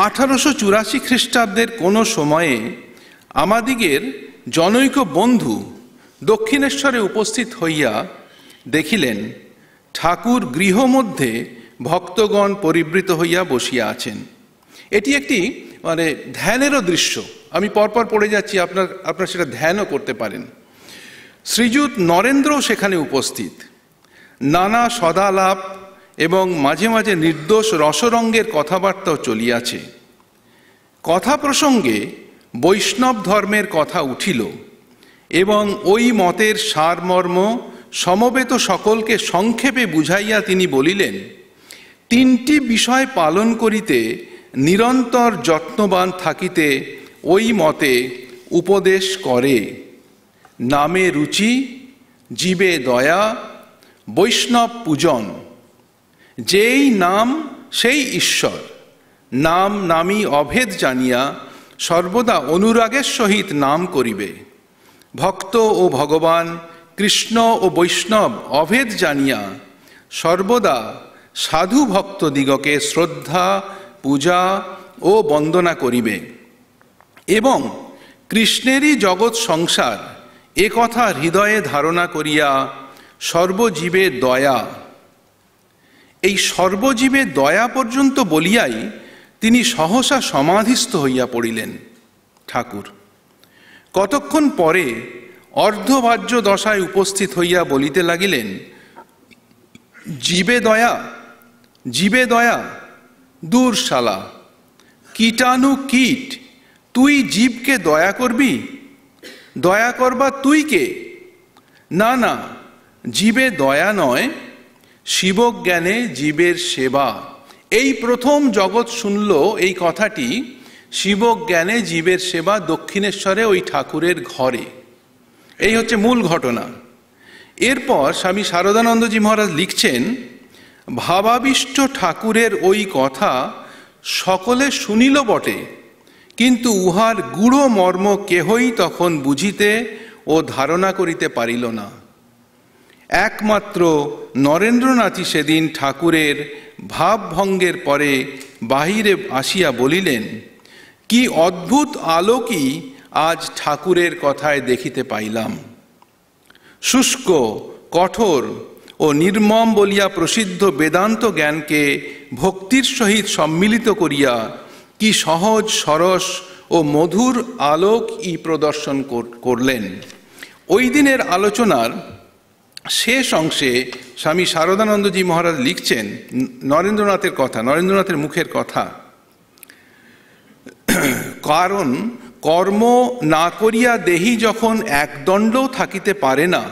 S3: আঠারোশো চুরাশি খ্রিস্টাব্দের কোনো সময়ে আমাদিগের জনৈক বন্ধু দক্ষিণেশ্বরে উপস্থিত হইয়া দেখিলেন ঠাকুর গৃহ মধ্যে ভক্তগণ পরিবৃত হইয়া বসিয়া আছেন এটি একটি মানে ধ্যানেরও দৃশ্য আমি পরপর পড়ে যাচ্ছি আপনার আপনার সেটা ধ্যানও করতে পারেন শ্রীযুত নরেন্দ্রও সেখানে উপস্থিত নানা সদালাপ এবং মাঝে মাঝে নির্দোষ রসরঙ্গের কথাবার্তাও চলিয়াছে কথা প্রসঙ্গে বৈষ্ণব ধর্মের কথা উঠিল এবং ওই মতের সারমর্ম সমবেত সকলকে সংক্ষেপে বুঝাইয়া তিনি বলিলেন তিনটি বিষয় পালন করিতে নিরন্তর যত্নবান থাকিতে ওই মতে উপদেশ করে নামে রুচি জীবে দয়া বৈষ্ণব পূজন যেই নাম সেই ঈশ্বর নাম নামই অভেদ জানিয়া সর্বদা অনুরাগের সহিত নাম করিবে ভক্ত ও ভগবান কৃষ্ণ ও বৈষ্ণব অভেদ জানিয়া সর্বদা সাধু ভক্তদিগকে শ্রদ্ধা পূজা ও বন্দনা করিবে এবং কৃষ্ণেরই জগৎ সংসার একথা হৃদয়ে ধারণা করিয়া সর্বজীবে দয়া এই সর্বজীবে দয়া পর্যন্ত বলিয়াই তিনি সহসা সমাধিস্থ হইয়া পড়িলেন ঠাকুর কতক্ষণ পরে অর্ধভাজ্য দশায় উপস্থিত হইয়া বলিতে লাগিলেন জীবে দয়া জীবে দয়া দূর শালা কীটাণু কীট তুই জীবকে দয়া করবি দয়া করবা তুই কে না না জীবে দয়া নয় শিবজ্ঞানে জীবের সেবা এই প্রথম জগৎ শুনল এই কথাটি শিবজ্ঞানে জীবের সেবা দক্ষিণেশ্বরে ওই ঠাকুরের ঘরে এই হচ্ছে মূল ঘটনা এরপর স্বামী শারদানন্দজি মহারাজ লিখছেন ভাবাবিষ্ট ঠাকুরের ওই কথা সকলে শুনিল বটে কিন্তু উহার গূঢ় মর্ম কেহই তখন বুঝিতে ও ধারণা করিতে পারিল না একমাত্র নরেন্দ্রনাথই সেদিন ঠাকুরের ভাবভঙ্গের পরে বাহিরে আসিয়া বলিলেন কি অদ্ভুত আলোকই আজ ঠাকুরের কথায় দেখিতে পাইলাম শুষ্ক কঠোর ও নির্মম বলিয়া প্রসিদ্ধ বেদান্ত জ্ঞানকে ভক্তির সহিত সম্মিলিত করিয়া কি সহজ সরস ও মধুর আলোক ই প্রদর্শন করলেন ওই দিনের আলোচনার শেষ অংশে স্বামী শারদানন্দজি মহারাজ লিখছেন নরেন্দ্রনাথের কথা নরেন্দ্রনাথের মুখের কথা কারণ কর্ম না করিয়া দেহি যখন একদণ্ডও থাকিতে পারে না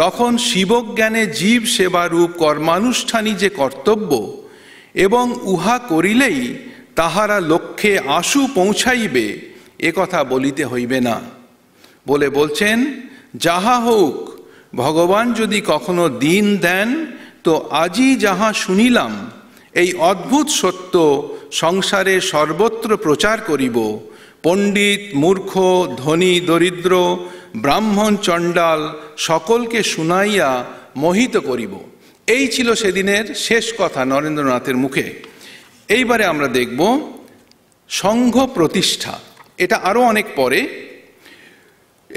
S3: তখন শিবজ্ঞানে জীব সেবারূপ কর্মানুষ্ঠানই যে কর্তব্য এবং উহা করিলেই তাহারা লক্ষ্যে আশু পৌঁছাইবে এ কথা বলিতে হইবে না বলে বলছেন যাহা হোক ভগবান যদি কখনো দিন দেন তো আজই যাহা শুনিলাম এই অদ্ভুত সত্য সংসারে সর্বত্র প্রচার করিব পণ্ডিত মূর্খ ধনী দরিদ্র ব্রাহ্মণ চণ্ডাল সকলকে শুনাইয়া মোহিত করিব এই ছিল সেদিনের শেষ কথা নরেন্দ্রনাথের মুখে এইবারে আমরা দেখব সংঘ প্রতিষ্ঠা এটা আরও অনেক পরে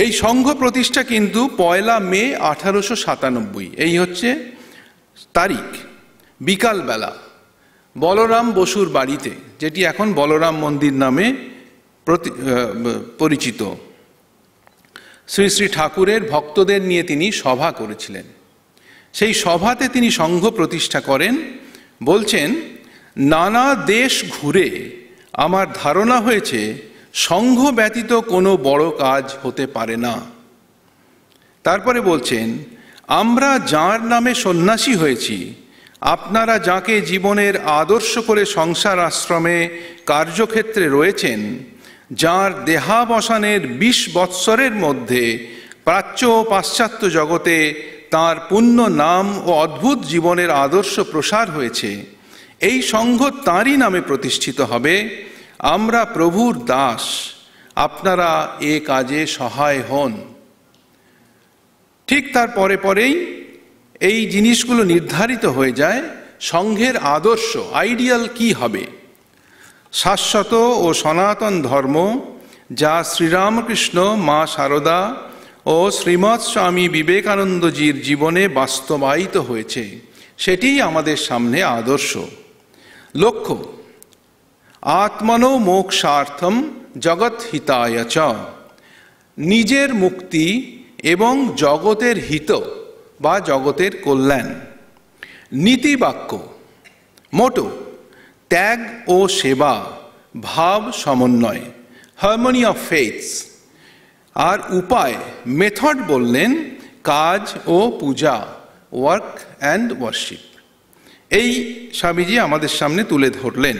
S3: এই সংঘ প্রতিষ্ঠা কিন্তু পয়লা মে আঠারোশো সাতানব্বই এই হচ্ছে তারিখ বিকালবেলা বলরাম বসুর বাড়িতে যেটি এখন বলরাম মন্দির নামে পরিচিত শ্রী শ্রী ঠাকুরের ভক্তদের নিয়ে তিনি সভা করেছিলেন সেই সভাতে তিনি সংঘ প্রতিষ্ঠা করেন বলছেন নানা দেশ ঘুরে আমার ধারণা হয়েছে সংঘ ব্যতীত কোনো বড় কাজ হতে পারে না তারপরে বলছেন আমরা যার নামে সন্ন্যাসী হয়েছি আপনারা যাকে জীবনের আদর্শ করে সংসার আশ্রমে কার্যক্ষেত্রে রয়েছেন যার দেহাবসানের বিশ বৎসরের মধ্যে প্রাচ্য ও পাশ্চাত্য জগতে তার পুণ্য নাম ও অদ্ভুত জীবনের আদর্শ প্রসার হয়েছে এই সংঘ তাঁরই নামে প্রতিষ্ঠিত হবে আমরা প্রভুর দাস আপনারা এ কাজে সহায় হন ঠিক তার পরে পরেই এই জিনিসগুলো নির্ধারিত হয়ে যায় সংঘের আদর্শ আইডিয়াল কি হবে শাশ্বত ও সনাতন ধর্ম যা শ্রীরামকৃষ্ণ মা সারদা ও শ্রীমৎ স্বামী বিবেকানন্দজির জীবনে বাস্তবায়িত হয়েছে সেটিই আমাদের সামনে আদর্শ লক্ষ্য আত্মনো মোক্ষার্থম জগৎ হিতায়চ নিজের মুক্তি এবং জগতের হিত বা জগতের কল্যাণ নীতিবাক্য মোটো ত্যাগ ও সেবা ভাব সমন্বয় হারমোনি অফ ফেথস আর উপায় মেথড বললেন কাজ ও পূজা ওয়ার্ক অ্যান্ড ওয়ার্শিপ এই স্বামীজি আমাদের সামনে তুলে ধরলেন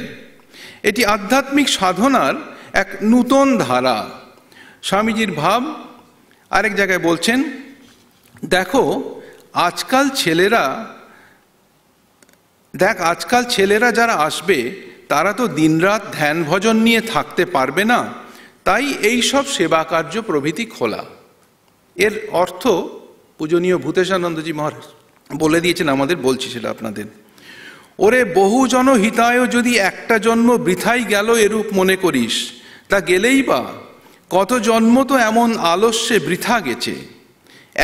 S3: এটি আধ্যাত্মিক সাধনার এক নূতন ধারা স্বামীজির ভাব আরেক জায়গায় বলছেন দেখো আজকাল ছেলেরা দেখ আজকাল ছেলেরা যারা আসবে তারা তো দিনরাত ধ্যান ভজন নিয়ে থাকতে পারবে না তাই এই সব সেবা কার্য প্রভৃতি খোলা এর অর্থ পূজনীয় ভূতেশানন্দজি মহারাজ বলে দিয়েছেন আমাদের বলছি সেটা আপনাদের ওরে বহু জনহিতায় যদি একটা জন্ম বৃথাই গেল এরূপ মনে করিস তা গেলেই বা কত জন্ম তো এমন আলস্যে বৃথা গেছে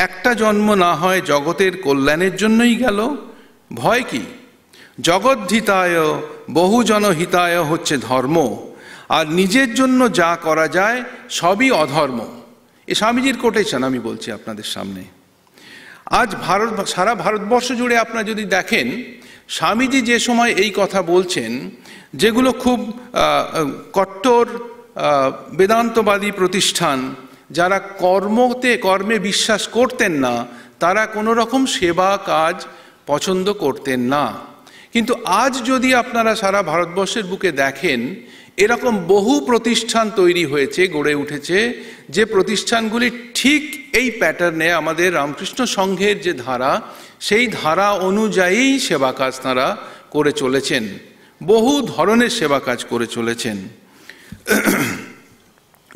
S3: একটা জন্ম না হয় জগতের কল্যাণের জন্যই গেল ভয় কি জগদ্ধিতায় বহুজনহিতায় হচ্ছে ধর্ম আর নিজের জন্য যা করা যায় সবই অধর্ম এ স্বামীজির কোটেশন আমি বলছি আপনাদের সামনে আজ ভারত সারা ভারতবর্ষ জুড়ে আপনারা যদি দেখেন স্বামীজি যে সময় এই কথা বলছেন যেগুলো খুব কট্টর বেদান্তবাদী প্রতিষ্ঠান যারা কর্মতে কর্মে বিশ্বাস করতেন না তারা কোনো রকম সেবা কাজ পছন্দ করতেন না কিন্তু আজ যদি আপনারা সারা ভারতবর্ষের বুকে দেখেন এরকম বহু প্রতিষ্ঠান তৈরি হয়েছে গড়ে উঠেছে যে প্রতিষ্ঠানগুলি ঠিক এই প্যাটার্নে আমাদের রামকৃষ্ণ সংঘের যে ধারা সেই ধারা অনুযায়ী সেবা কাজ তাঁরা করে চলেছেন বহু ধরনের সেবা কাজ করে চলেছেন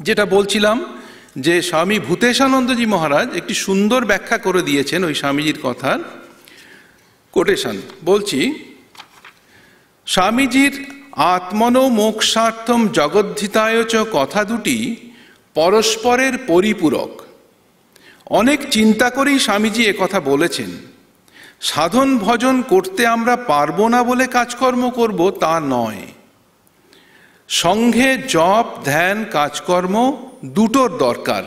S3: যেটা বলছিলাম যে স্বামী ভূতেশানন্দজি মহারাজ একটি সুন্দর ব্যাখ্যা করে দিয়েছেন ওই স্বামীজির কথার কোটেশন বলছি স্বামীজির আত্মন মোক্ষার্থম জগদ্ধিতায় চ কথা দুটি পরস্পরের পরিপূরক অনেক চিন্তা করেই স্বামীজি কথা বলেছেন সাধন ভজন করতে আমরা পারবো না বলে কাজকর্ম করব তা নয় সঙ্ঘে জপ ধ্যান কাজকর্ম দুটোর দরকার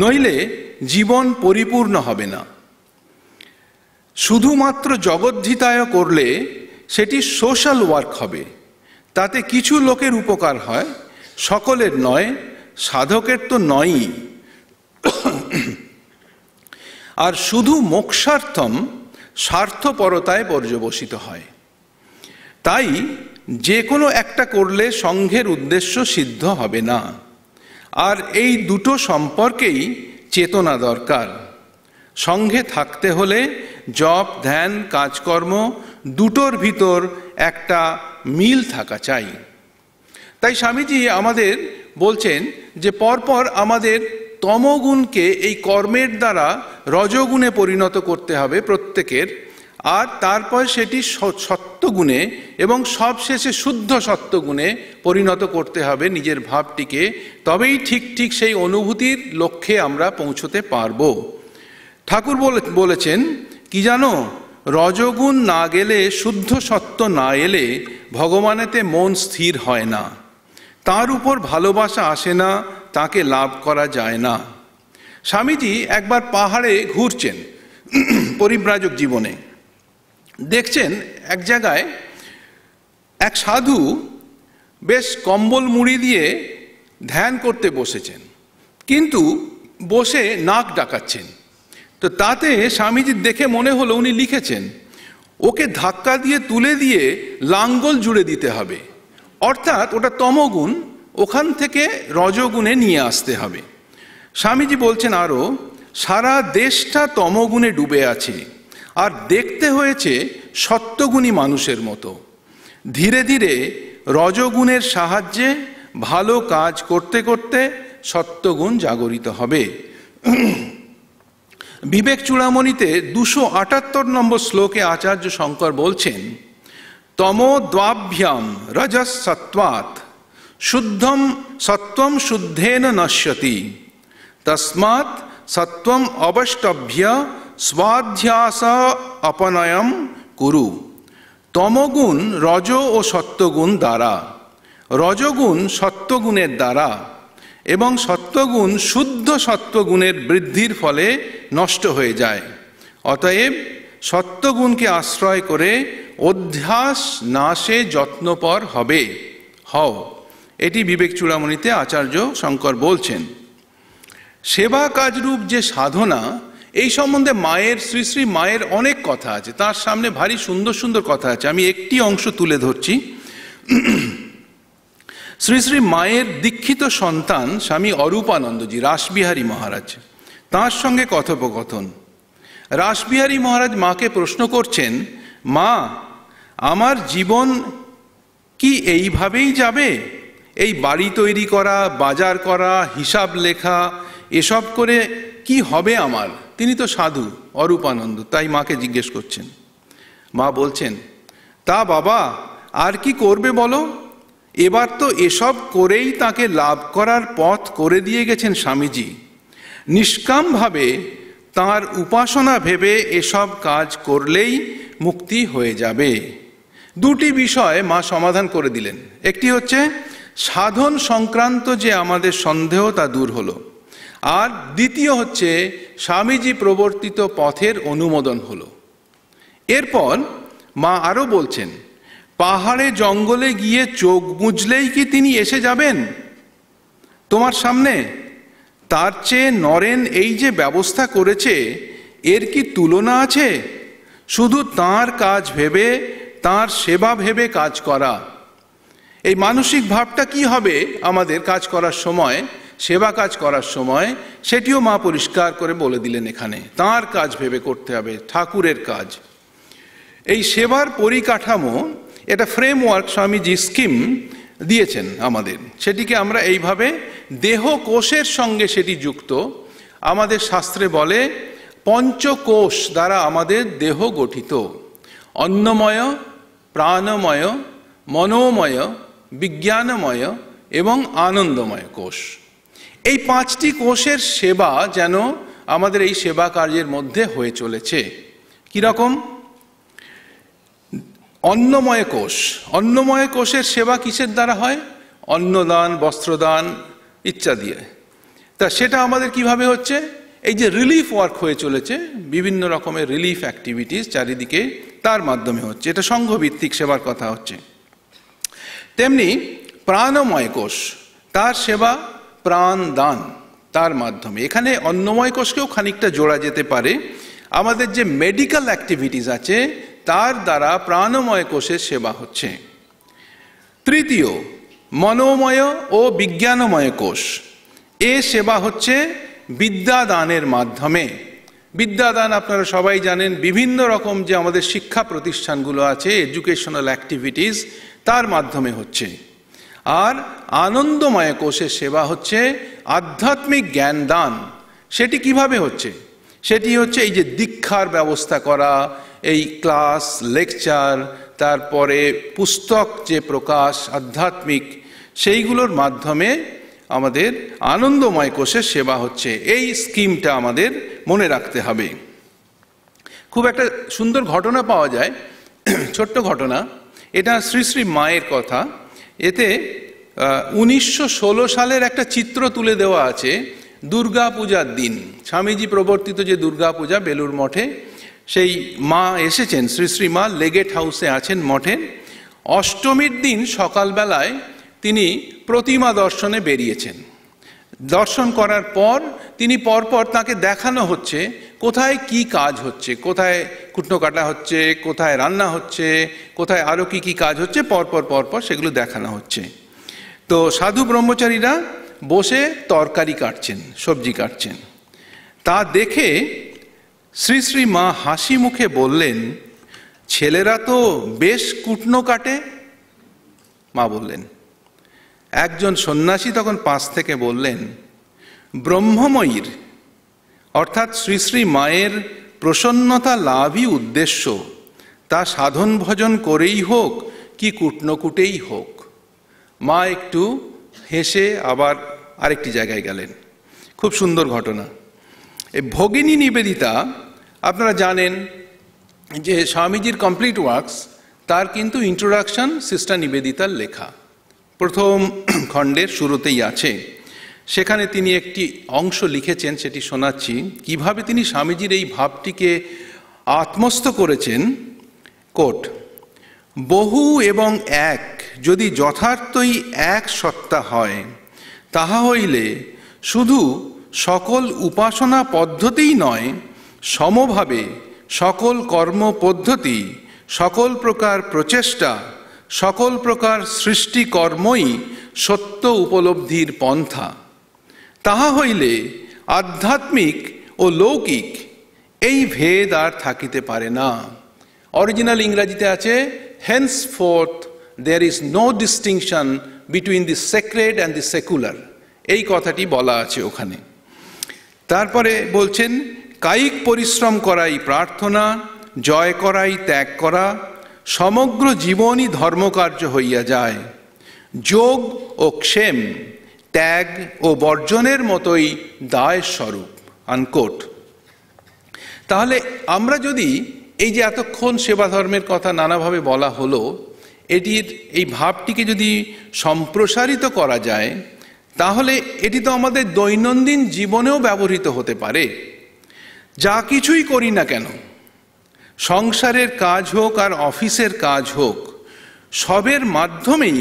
S3: নইলে জীবন পরিপূর্ণ হবে না শুধুমাত্র জগদ্ধিতায় করলে সেটি সোশ্যাল ওয়ার্ক হবে তাতে কিছু লোকের উপকার হয় সকলের নয় সাধকের তো নয়ই আর শুধু মোক্ষার্থম স্বার্থপরতায় পর্যবসিত হয় তাই যে কোনো একটা করলে সংঘের উদ্দেশ্য সিদ্ধ হবে না আর এই দুটো সম্পর্কেই চেতনা দরকার সঙ্গে থাকতে হলে জপ ধ্যান কাজকর্ম দুটোর ভিতর একটা মিল থাকা চাই তাই স্বামীজি আমাদের বলছেন যে পরপর আমাদের তমগুণকে এই কর্মের দ্বারা রজগুণে পরিণত করতে হবে প্রত্যেকের আর তারপর সেটি সত্যগুণে এবং সবশেষে শুদ্ধ সত্যগুণে পরিণত করতে হবে নিজের ভাবটিকে তবেই ঠিক ঠিক সেই অনুভূতির লক্ষ্যে আমরা পৌঁছতে পারব ঠাকুর বলেছেন কি জানো রজগুণ না গেলে শুদ্ধ সত্য না এলে ভগবানেতে মন স্থির হয় না তার উপর ভালোবাসা আসে না তাকে লাভ করা যায় না স্বামীজি একবার পাহাড়ে ঘুরছেন পরিব্রাজক জীবনে দেখছেন এক জায়গায় এক সাধু বেশ কম্বল মুড়ি দিয়ে ধ্যান করতে বসেছেন কিন্তু বসে নাক ডাকাচ্ছেন তো তাতে স্বামীজি দেখে মনে হলো উনি লিখেছেন ওকে ধাক্কা দিয়ে তুলে দিয়ে লাঙ্গল জুড়ে দিতে হবে অর্থাৎ ওটা তমগুণ ওখান থেকে রজগুণে নিয়ে আসতে হবে স্বামীজি বলছেন আরও সারা দেশটা তমগুণে ডুবে আছে আর দেখতে হয়েছে সত্যগুণী মানুষের মতো ধীরে ধীরে রজগুণের সাহায্যে ভালো কাজ করতে করতে সত্যগুণ জাগরিত হবে বিবেক চূড়ামণিতে দুশো আটাত্তর নম্বর শ্লোকে আচার্য শঙ্কর বলছেন তমো দ্বাভ্যাম রজস সত্ত্বাত শুদ্ধম সত্ত্বম শুদ্ধেন নশ্যতি তসমাৎ সত্ত্বম অবষ্টভ্য স্বাধ্যাস অপনয়ম কুরু তমগুণ রজ ও সত্যগুণ দ্বারা রজগুণ সত্যগুণের দ্বারা এবং সত্যগুণ শুদ্ধ সত্যগুণের বৃদ্ধির ফলে নষ্ট হয়ে যায় অতএব সত্যগুণকে আশ্রয় করে অধ্যাস নাশে যত্নপর হবে হও এটি বিবেক চূড়ামণিতে আচার্য শঙ্কর বলছেন সেবা কাজরূপ যে সাধনা এই সম্বন্ধে মায়ের শ্রী শ্রী মায়ের অনেক কথা আছে তার সামনে ভারী সুন্দর সুন্দর কথা আছে আমি একটি অংশ তুলে ধরছি শ্রী শ্রী মায়ের দীক্ষিত সন্তান স্বামী অরূপানন্দজি রাসবিহারী মহারাজ তার সঙ্গে কথোপকথন রাসবিহারী মহারাজ মাকে প্রশ্ন করছেন মা আমার জীবন কি এইভাবেই যাবে এই বাড়ি তৈরি করা বাজার করা হিসাব লেখা এসব করে কি হবে আমার তিনি তো সাধু অরূপানন্দ তাই মাকে জিজ্ঞেস করছেন মা বলছেন তা বাবা আর কি করবে বলো এবার তো এসব করেই তাকে লাভ করার পথ করে দিয়ে গেছেন স্বামীজি নিষ্কামভাবে তার উপাসনা ভেবে এসব কাজ করলেই মুক্তি হয়ে যাবে দুটি বিষয় মা সমাধান করে দিলেন একটি হচ্ছে সাধন সংক্রান্ত যে আমাদের সন্দেহ তা দূর হলো আর দ্বিতীয় হচ্ছে স্বামীজি প্রবর্তিত পথের অনুমোদন হলো এরপর মা আরও বলছেন পাহাড়ে জঙ্গলে গিয়ে চোখ বুঝলেই কি তিনি এসে যাবেন তোমার সামনে তার চেয়ে নরেন এই যে ব্যবস্থা করেছে এর কি তুলনা আছে শুধু তার কাজ ভেবে তার সেবা ভেবে কাজ করা এই মানসিক ভাবটা কি হবে আমাদের কাজ করার সময় সেবা কাজ করার সময় সেটিও মা পরিষ্কার করে বলে দিলেন এখানে তার কাজ ভেবে করতে হবে ঠাকুরের কাজ এই সেবার পরিকাঠামো এটা ফ্রেমওয়ার্ক স্বামীজি স্কিম দিয়েছেন আমাদের সেটিকে আমরা এইভাবে দেহ কোষের সঙ্গে সেটি যুক্ত আমাদের শাস্ত্রে বলে পঞ্চকোষ দ্বারা আমাদের দেহ গঠিত অন্নময় প্রাণময় মনোময় বিজ্ঞানময় এবং আনন্দময় কোষ এই পাঁচটি কোষের সেবা যেন আমাদের এই সেবা কার্যের মধ্যে হয়ে চলেছে কীরকম অন্নময় কোষ অন্নময় কোষের সেবা কিসের দ্বারা হয় অন্নদান বস্ত্রদান ইত্যাদি তা সেটা আমাদের কিভাবে হচ্ছে এই যে রিলিফ ওয়ার্ক হয়ে চলেছে বিভিন্ন রকমের রিলিফ অ্যাক্টিভিটিস চারিদিকে তার মাধ্যমে হচ্ছে এটা সংঘভিত্তিক সেবার কথা হচ্ছে তেমনি প্রাণময় কোষ তার সেবা প্রাণ দান তার মাধ্যমে এখানে অন্নময় কোষকেও খানিকটা জোড়া যেতে পারে আমাদের যে মেডিকেল অ্যাক্টিভিটিস আছে তার দ্বারা প্রাণময় কোষের সেবা হচ্ছে তৃতীয় মনোময় ও বিজ্ঞানময় কোষ এ সেবা হচ্ছে বিদ্যাদানের মাধ্যমে বিদ্যাদান আপনারা সবাই জানেন বিভিন্ন রকম যে আমাদের শিক্ষা প্রতিষ্ঠানগুলো আছে এডুকেশনাল অ্যাক্টিভিটিস তার মাধ্যমে হচ্ছে আর আনন্দময় কোষের সেবা হচ্ছে আধ্যাত্মিক জ্ঞান দান সেটি কিভাবে হচ্ছে সেটি হচ্ছে এই যে দীক্ষার ব্যবস্থা করা এই ক্লাস লেকচার তারপরে পুস্তক যে প্রকাশ আধ্যাত্মিক সেইগুলোর মাধ্যমে আমাদের আনন্দময় কোষের সেবা হচ্ছে এই স্কিমটা আমাদের মনে রাখতে হবে খুব একটা সুন্দর ঘটনা পাওয়া যায় ছোট্ট ঘটনা এটা শ্রী শ্রী মায়ের কথা এতে উনিশশো সালের একটা চিত্র তুলে দেওয়া আছে দুর্গা পূজার দিন স্বামীজি প্রবর্তিত যে দুর্গা পূজা বেলুর মঠে সেই মা এসেছেন শ্রী শ্রী মা লেগেট হাউসে আছেন মঠে অষ্টমীর দিন সকালবেলায় তিনি প্রতিমা দর্শনে বেরিয়েছেন দর্শন করার পর তিনি পরপর তাকে দেখানো হচ্ছে কোথায় কি কাজ হচ্ছে কোথায় কুটনো কাটা হচ্ছে কোথায় রান্না হচ্ছে কোথায় আরও কি কি কাজ হচ্ছে পরপর পরপর সেগুলো দেখানো হচ্ছে তো সাধু ব্রহ্মচারীরা বসে তরকারি কাটছেন সবজি কাটছেন তা দেখে শ্রী শ্রী মা হাসি মুখে বললেন ছেলেরা তো বেশ কুটনো কাটে মা বললেন একজন সন্ন্যাসী তখন পাশ থেকে বললেন ব্রহ্মময়ীর অর্থাৎ শ্রী শ্রী মায়ের প্রসন্নতা লাভই উদ্দেশ্য তা সাধন ভজন করেই হোক কি কুটনকুটেই হোক মা একটু হেসে আবার আরেকটি জায়গায় গেলেন খুব সুন্দর ঘটনা এই ভগিনী নিবেদিতা আপনারা জানেন যে স্বামীজির কমপ্লিট ওয়ার্কস তার কিন্তু ইন্ট্রোডাকশন সিস্টার নিবেদিতার লেখা প্রথম খণ্ডের শুরুতেই আছে সেখানে তিনি একটি অংশ লিখেছেন সেটি শোনাচ্ছি কিভাবে তিনি স্বামীজির এই ভাবটিকে আত্মস্থ করেছেন কোট বহু এবং এক যদি যথার্থই এক সত্তা হয় তাহা হইলে শুধু সকল উপাসনা পদ্ধতিই নয় সমভাবে সকল কর্ম পদ্ধতি সকল প্রকার প্রচেষ্টা সকল প্রকার সৃষ্টিকর্মই সত্য উপলব্ধির পন্থা তাহা হইলে আধ্যাত্মিক ও লৌকিক এই ভেদ আর থাকিতে পারে না অরিজিনাল ইংরাজিতে আছে henceforth there is no distinction between the sacred and the secular এই কথাটি বলা আছে ওখানে তারপরে বলছেন কায়িক পরিশ্রম করাই প্রার্থনা জয় করাই ত্যাগ করা সমগ্র জীবনই ধর্মকার্য হইয়া যায় যোগ ও ক্ষেম ত্যাগ ও বর্জনের মতোই দায় স্বরূপ আনকোট তাহলে আমরা যদি এই যে এতক্ষণ সেবা ধর্মের কথা নানাভাবে বলা হলো এটির এই ভাবটিকে যদি সম্প্রসারিত করা যায় তাহলে এটি তো আমাদের দৈনন্দিন জীবনেও ব্যবহৃত হতে পারে যা কিছুই করি না কেন সংসারের কাজ হোক আর অফিসের কাজ হোক সবের মাধ্যমেই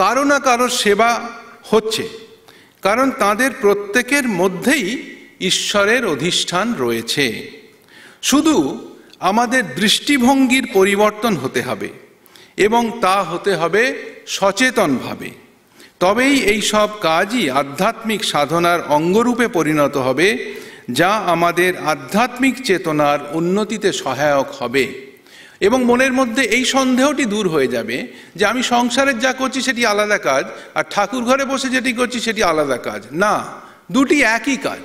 S3: কারো না কারো সেবা হচ্ছে কারণ তাদের প্রত্যেকের মধ্যেই ঈশ্বরের অধিষ্ঠান রয়েছে শুধু আমাদের দৃষ্টিভঙ্গির পরিবর্তন হতে হবে এবং তা হতে হবে সচেতনভাবে তবেই এই সব কাজই আধ্যাত্মিক সাধনার অঙ্গরূপে পরিণত হবে যা আমাদের আধ্যাত্মিক চেতনার উন্নতিতে সহায়ক হবে এবং মনের মধ্যে এই সন্দেহটি দূর হয়ে যাবে যে আমি সংসারের যা করছি সেটি আলাদা কাজ আর ঠাকুর ঘরে বসে যেটি করছি সেটি আলাদা কাজ না দুটি একই কাজ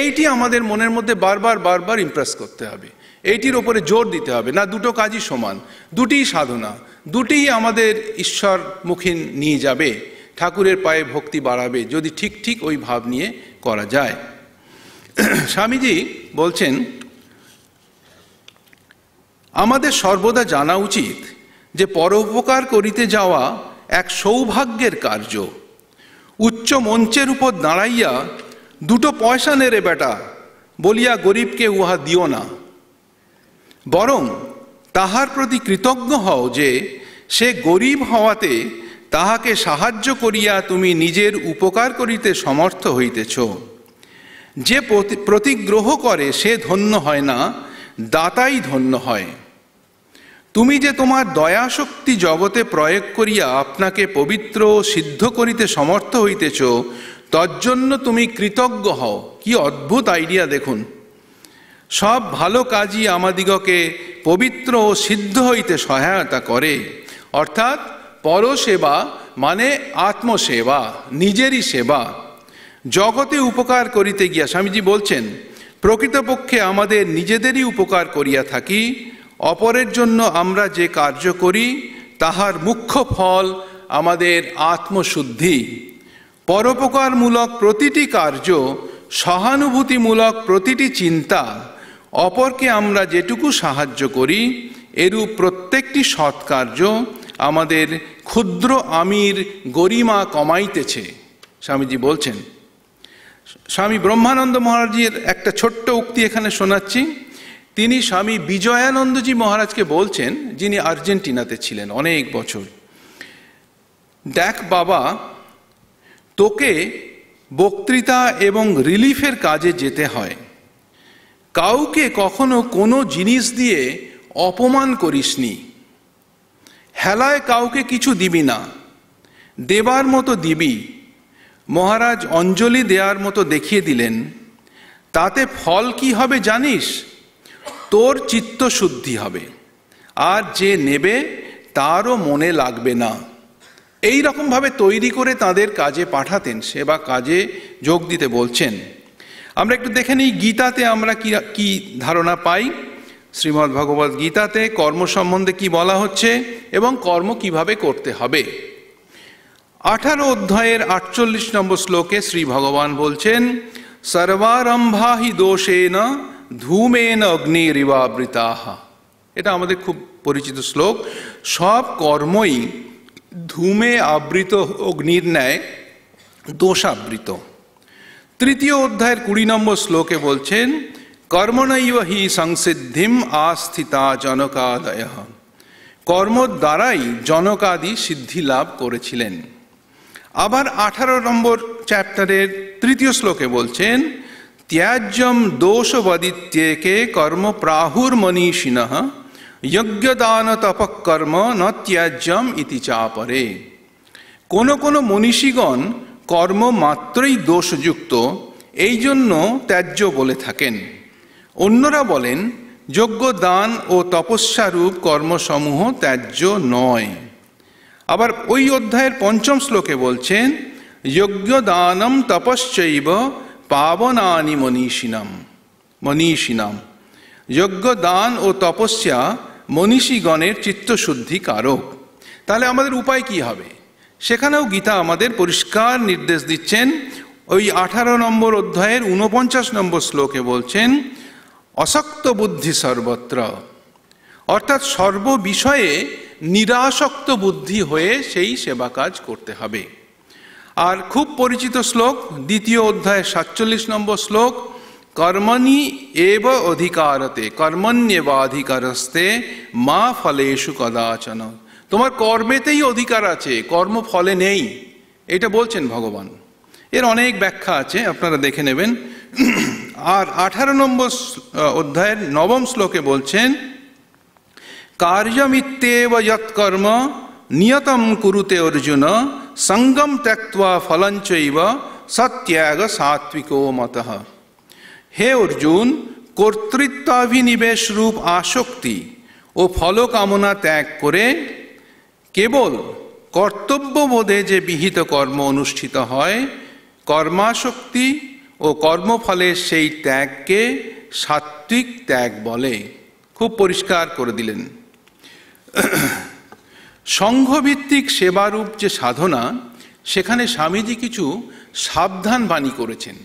S3: এইটি আমাদের মনের মধ্যে বারবার বারবার ইমপ্রেস করতে হবে এইটির ওপরে জোর দিতে হবে না দুটো কাজই সমান দুটিই সাধনা দুটিই আমাদের ঈশ্বর মুখীন নিয়ে যাবে ঠাকুরের পায়ে ভক্তি বাড়াবে যদি ঠিক ঠিক ওই ভাব নিয়ে করা যায় স্বামীজি বলছেন আমাদের সর্বদা জানা উচিত যে পরোপকার করিতে যাওয়া এক সৌভাগ্যের কার্য উচ্চ মঞ্চের উপর দাঁড়াইয়া দুটো পয়সা নেড়ে বেটা বলিয়া গরিবকে উহা দিও না বরং তাহার প্রতি কৃতজ্ঞ হও যে সে গরিব হওয়াতে তাহাকে সাহায্য করিয়া তুমি নিজের উপকার করিতে সমর্থ হইতেছ যে প্রতিগ্রহ করে সে ধন্য হয় না দাতাই ধন্য হয় তুমি যে তোমার দয়াশক্তি জগতে প্রয়োগ করিয়া আপনাকে পবিত্র ও সিদ্ধ করিতে সমর্থ হইতেছ তজ্জন্য তুমি কৃতজ্ঞ হও কি অদ্ভুত আইডিয়া দেখুন সব ভালো কাজই আমাদিগকে পবিত্র ও সিদ্ধ হইতে সহায়তা করে অর্থাৎ পরসেবা মানে আত্মসেবা নিজেরই সেবা জগতে উপকার করিতে গিয়া স্বামীজি বলছেন প্রকৃতপক্ষে আমাদের নিজেদেরই উপকার করিয়া থাকি অপরের জন্য আমরা যে কার্য করি তাহার মুখ্য ফল আমাদের আত্মশুদ্ধি পরোপকারমূলক প্রতিটি কার্য সহানুভূতিমূলক প্রতিটি চিন্তা অপরকে আমরা যেটুকু সাহায্য করি এরূপ প্রত্যেকটি সৎকার্য আমাদের ক্ষুদ্র আমির গরিমা কমাইতেছে স্বামীজি বলছেন স্বামী ব্রহ্মানন্দ মহারাজের একটা ছোট্ট উক্তি এখানে শোনাচ্ছি তিনি স্বামী বিজয়ানন্দজি মহারাজকে বলছেন যিনি আর্জেন্টিনাতে ছিলেন অনেক বছর দেখ বাবা তোকে বক্তৃতা এবং রিলিফের কাজে যেতে হয় কাউকে কখনো কোনো জিনিস দিয়ে অপমান করিসনি হেলায় কাউকে কিছু দিবি না দেবার মতো দিবি মহারাজ অঞ্জলি দেওয়ার মতো দেখিয়ে দিলেন তাতে ফল কি হবে জানিস তোর চিত্ত শুদ্ধি হবে আর যে নেবে তারও মনে লাগবে না এই রকমভাবে তৈরি করে তাদের কাজে পাঠাতেন সেবা কাজে যোগ দিতে বলছেন আমরা একটু দেখে নিই গীতাতে আমরা কি কি ধারণা পাই শ্রীমৎ ভগবত গীতাতে কর্ম সম্বন্ধে কি বলা হচ্ছে এবং কর্ম কিভাবে করতে হবে আঠারো অধ্যায়ের আটচল্লিশ নম্বর শ্লোকে শ্রী ভগবান বলছেন সর্বারম্ভা হি দোষেন ধূমেন অগ্নিরিবাবৃতাহা এটা আমাদের খুব পরিচিত শ্লোক সব কর্মই ধূমে আবৃত অগ্নির ন্যায় দোষাবৃত তৃতীয় অধ্যায়ের কুড়ি নম্বর শ্লোকে বলছেন কর্মণৈব হি সংসিদ্ধিম আস্থিতা জনকাদয় কর্ম দ্বারাই জনকাদি সিদ্ধি লাভ করেছিলেন আবার আঠারো নম্বর চ্যাপ্টারের তৃতীয় শ্লোকে বলছেন ত্যাজ্যম দোষবদিত্যেকে কর্ম প্রাহুর মনীষিণহ যজ্ঞদান তপকর্ম ন ত্যাজ্যম ইতি চাপরে কোনো কোনো মনীষীগণ কর্ম মাত্রই দোষযুক্ত এই জন্য ত্যাজ্য বলে থাকেন অন্যরা বলেন যোগ্য দান ও তপস্যারূপ কর্মসমূহ ত্যাজ্য নয় আবার ওই অধ্যায়ের পঞ্চম শ্লোকে বলছেন যজ্ঞদানম তপশ্চৈব পাবনানি মনীষিনাম মনীষিনাম যজ্ঞদান ও তপস্যা মনীষীগণের চিত্তশুদ্ধি কারক তাহলে আমাদের উপায় কি হবে সেখানেও গীতা আমাদের পরিষ্কার নির্দেশ দিচ্ছেন ওই আঠারো নম্বর অধ্যায়ের ঊনপঞ্চাশ নম্বর শ্লোকে বলছেন অসক্ত বুদ্ধি সর্বত্র অর্থাৎ সর্ববিষয়ে বিষয়ে নিরাসক্ত বুদ্ধি হয়ে সেই সেবা কাজ করতে হবে আর খুব পরিচিত শ্লোক দ্বিতীয় অধ্যায় সাতচল্লিশ নম্বর শ্লোক কর্মণি এব অধিকারতে কর্মণ্যেব অধিকারস্তে মা ফলেষু কদাচন তোমার কর্মেতেই অধিকার আছে কর্ম ফলে নেই এটা বলছেন ভগবান এর অনেক ব্যাখ্যা আছে আপনারা দেখে নেবেন আর আঠারো নম্বর অধ্যায়ের নবম শ্লোকে বলছেন কার্যমিত্যেব যৎকর্ম নিয়তম কুরুতে অর্জুন সঙ্গম ত্যক্তা ফলঞ্চৈব সত্যাগ সাত্বিকো মত হে অর্জুন কর্তৃত্বাভিনিবেশ রূপ আসক্তি ও ফলকামনা ত্যাগ করে কেবল কর্তব্যবোধে যে বিহিত কর্ম অনুষ্ঠিত হয় কর্মাসক্তি ও কর্মফলে সেই ত্যাগকে সাত্বিক ত্যাগ বলে খুব পরিষ্কার করে দিলেন সংঘভিত্তিক সেবারূপ যে সাধনা সেখানে স্বামীজি কিছু সাবধান বাণী করেছেন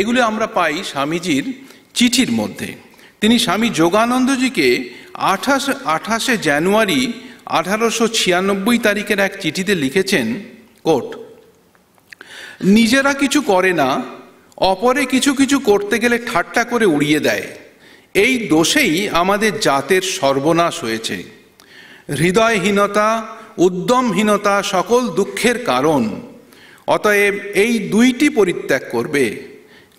S3: এগুলো আমরা পাই স্বামীজির চিঠির মধ্যে তিনি স্বামী যোগানন্দজিকে আঠাশ আঠাশে জানুয়ারি আঠারোশো ছিয়ানব্বই তারিখের এক চিঠিতে লিখেছেন কোট নিজেরা কিছু করে না অপরে কিছু কিছু করতে গেলে ঠাট্টা করে উড়িয়ে দেয় এই দোষেই আমাদের জাতের সর্বনাশ হয়েছে হৃদয়হীনতা উদ্যমহীনতা সকল দুঃখের কারণ অতএব এই দুইটি পরিত্যাগ করবে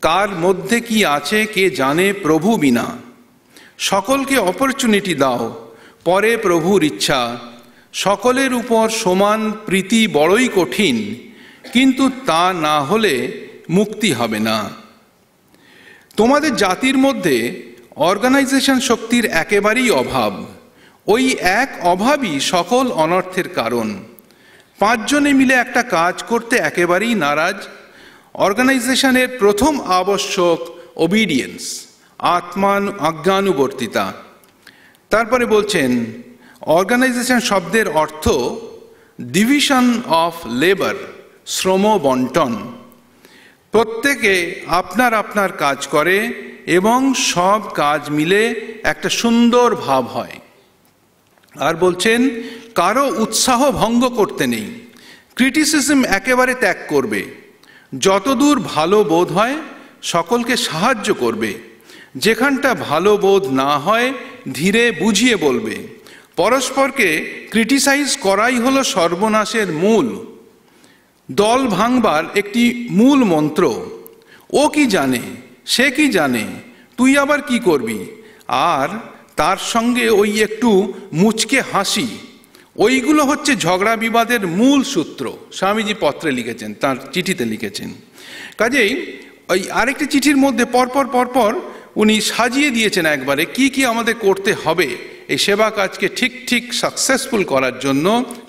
S3: কার মধ্যে কি আছে কে জানে প্রভু বিনা সকলকে অপরচুনিটি দাও পরে প্রভুর ইচ্ছা সকলের উপর সমান প্রীতি বড়ই কঠিন কিন্তু তা না হলে মুক্তি হবে না তোমাদের জাতির মধ্যে অর্গানাইজেশন শক্তির একেবারেই অভাব ওই এক অভাবই সকল অনর্থের কারণ পাঁচজনে মিলে একটা কাজ করতে একেবারেই নারাজ অর্গানাইজেশনের প্রথম আবশ্যক ওবিডিয়েন্স আত্মান আজ্ঞানুবর্তিতা তারপরে বলছেন অর্গানাইজেশন শব্দের অর্থ ডিভিশন অফ লেবার শ্রম বন্টন প্রত্যেকে আপনার আপনার কাজ করে এবং সব কাজ মিলে একটা সুন্দর ভাব হয় আর বলছেন কারো উৎসাহ ভঙ্গ করতে নেই ক্রিটিসিজম একেবারে ত্যাগ করবে যতদূর ভালো বোধ হয় সকলকে সাহায্য করবে যেখানটা ভালো বোধ না হয় ধীরে বুঝিয়ে বলবে পরস্পরকে ক্রিটিসাইজ করাই হলো সর্বনাশের মূল দল ভাঙবার একটি মূল মন্ত্র ও কি জানে সে কি জানে তুই আবার কি করবি আর তার সঙ্গে ওই একটু মুচকে হাসি ওইগুলো হচ্ছে ঝগড়া বিবাদের মূল সূত্র স্বামীজি পত্রে লিখেছেন তার চিঠিতে লিখেছেন কাজেই ওই আরেকটি চিঠির মধ্যে পরপর পরপর উনি সাজিয়ে দিয়েছেন একবারে কি কি আমাদের করতে হবে এই সেবা কাজকে ঠিক ঠিক সাকসেসফুল করার জন্য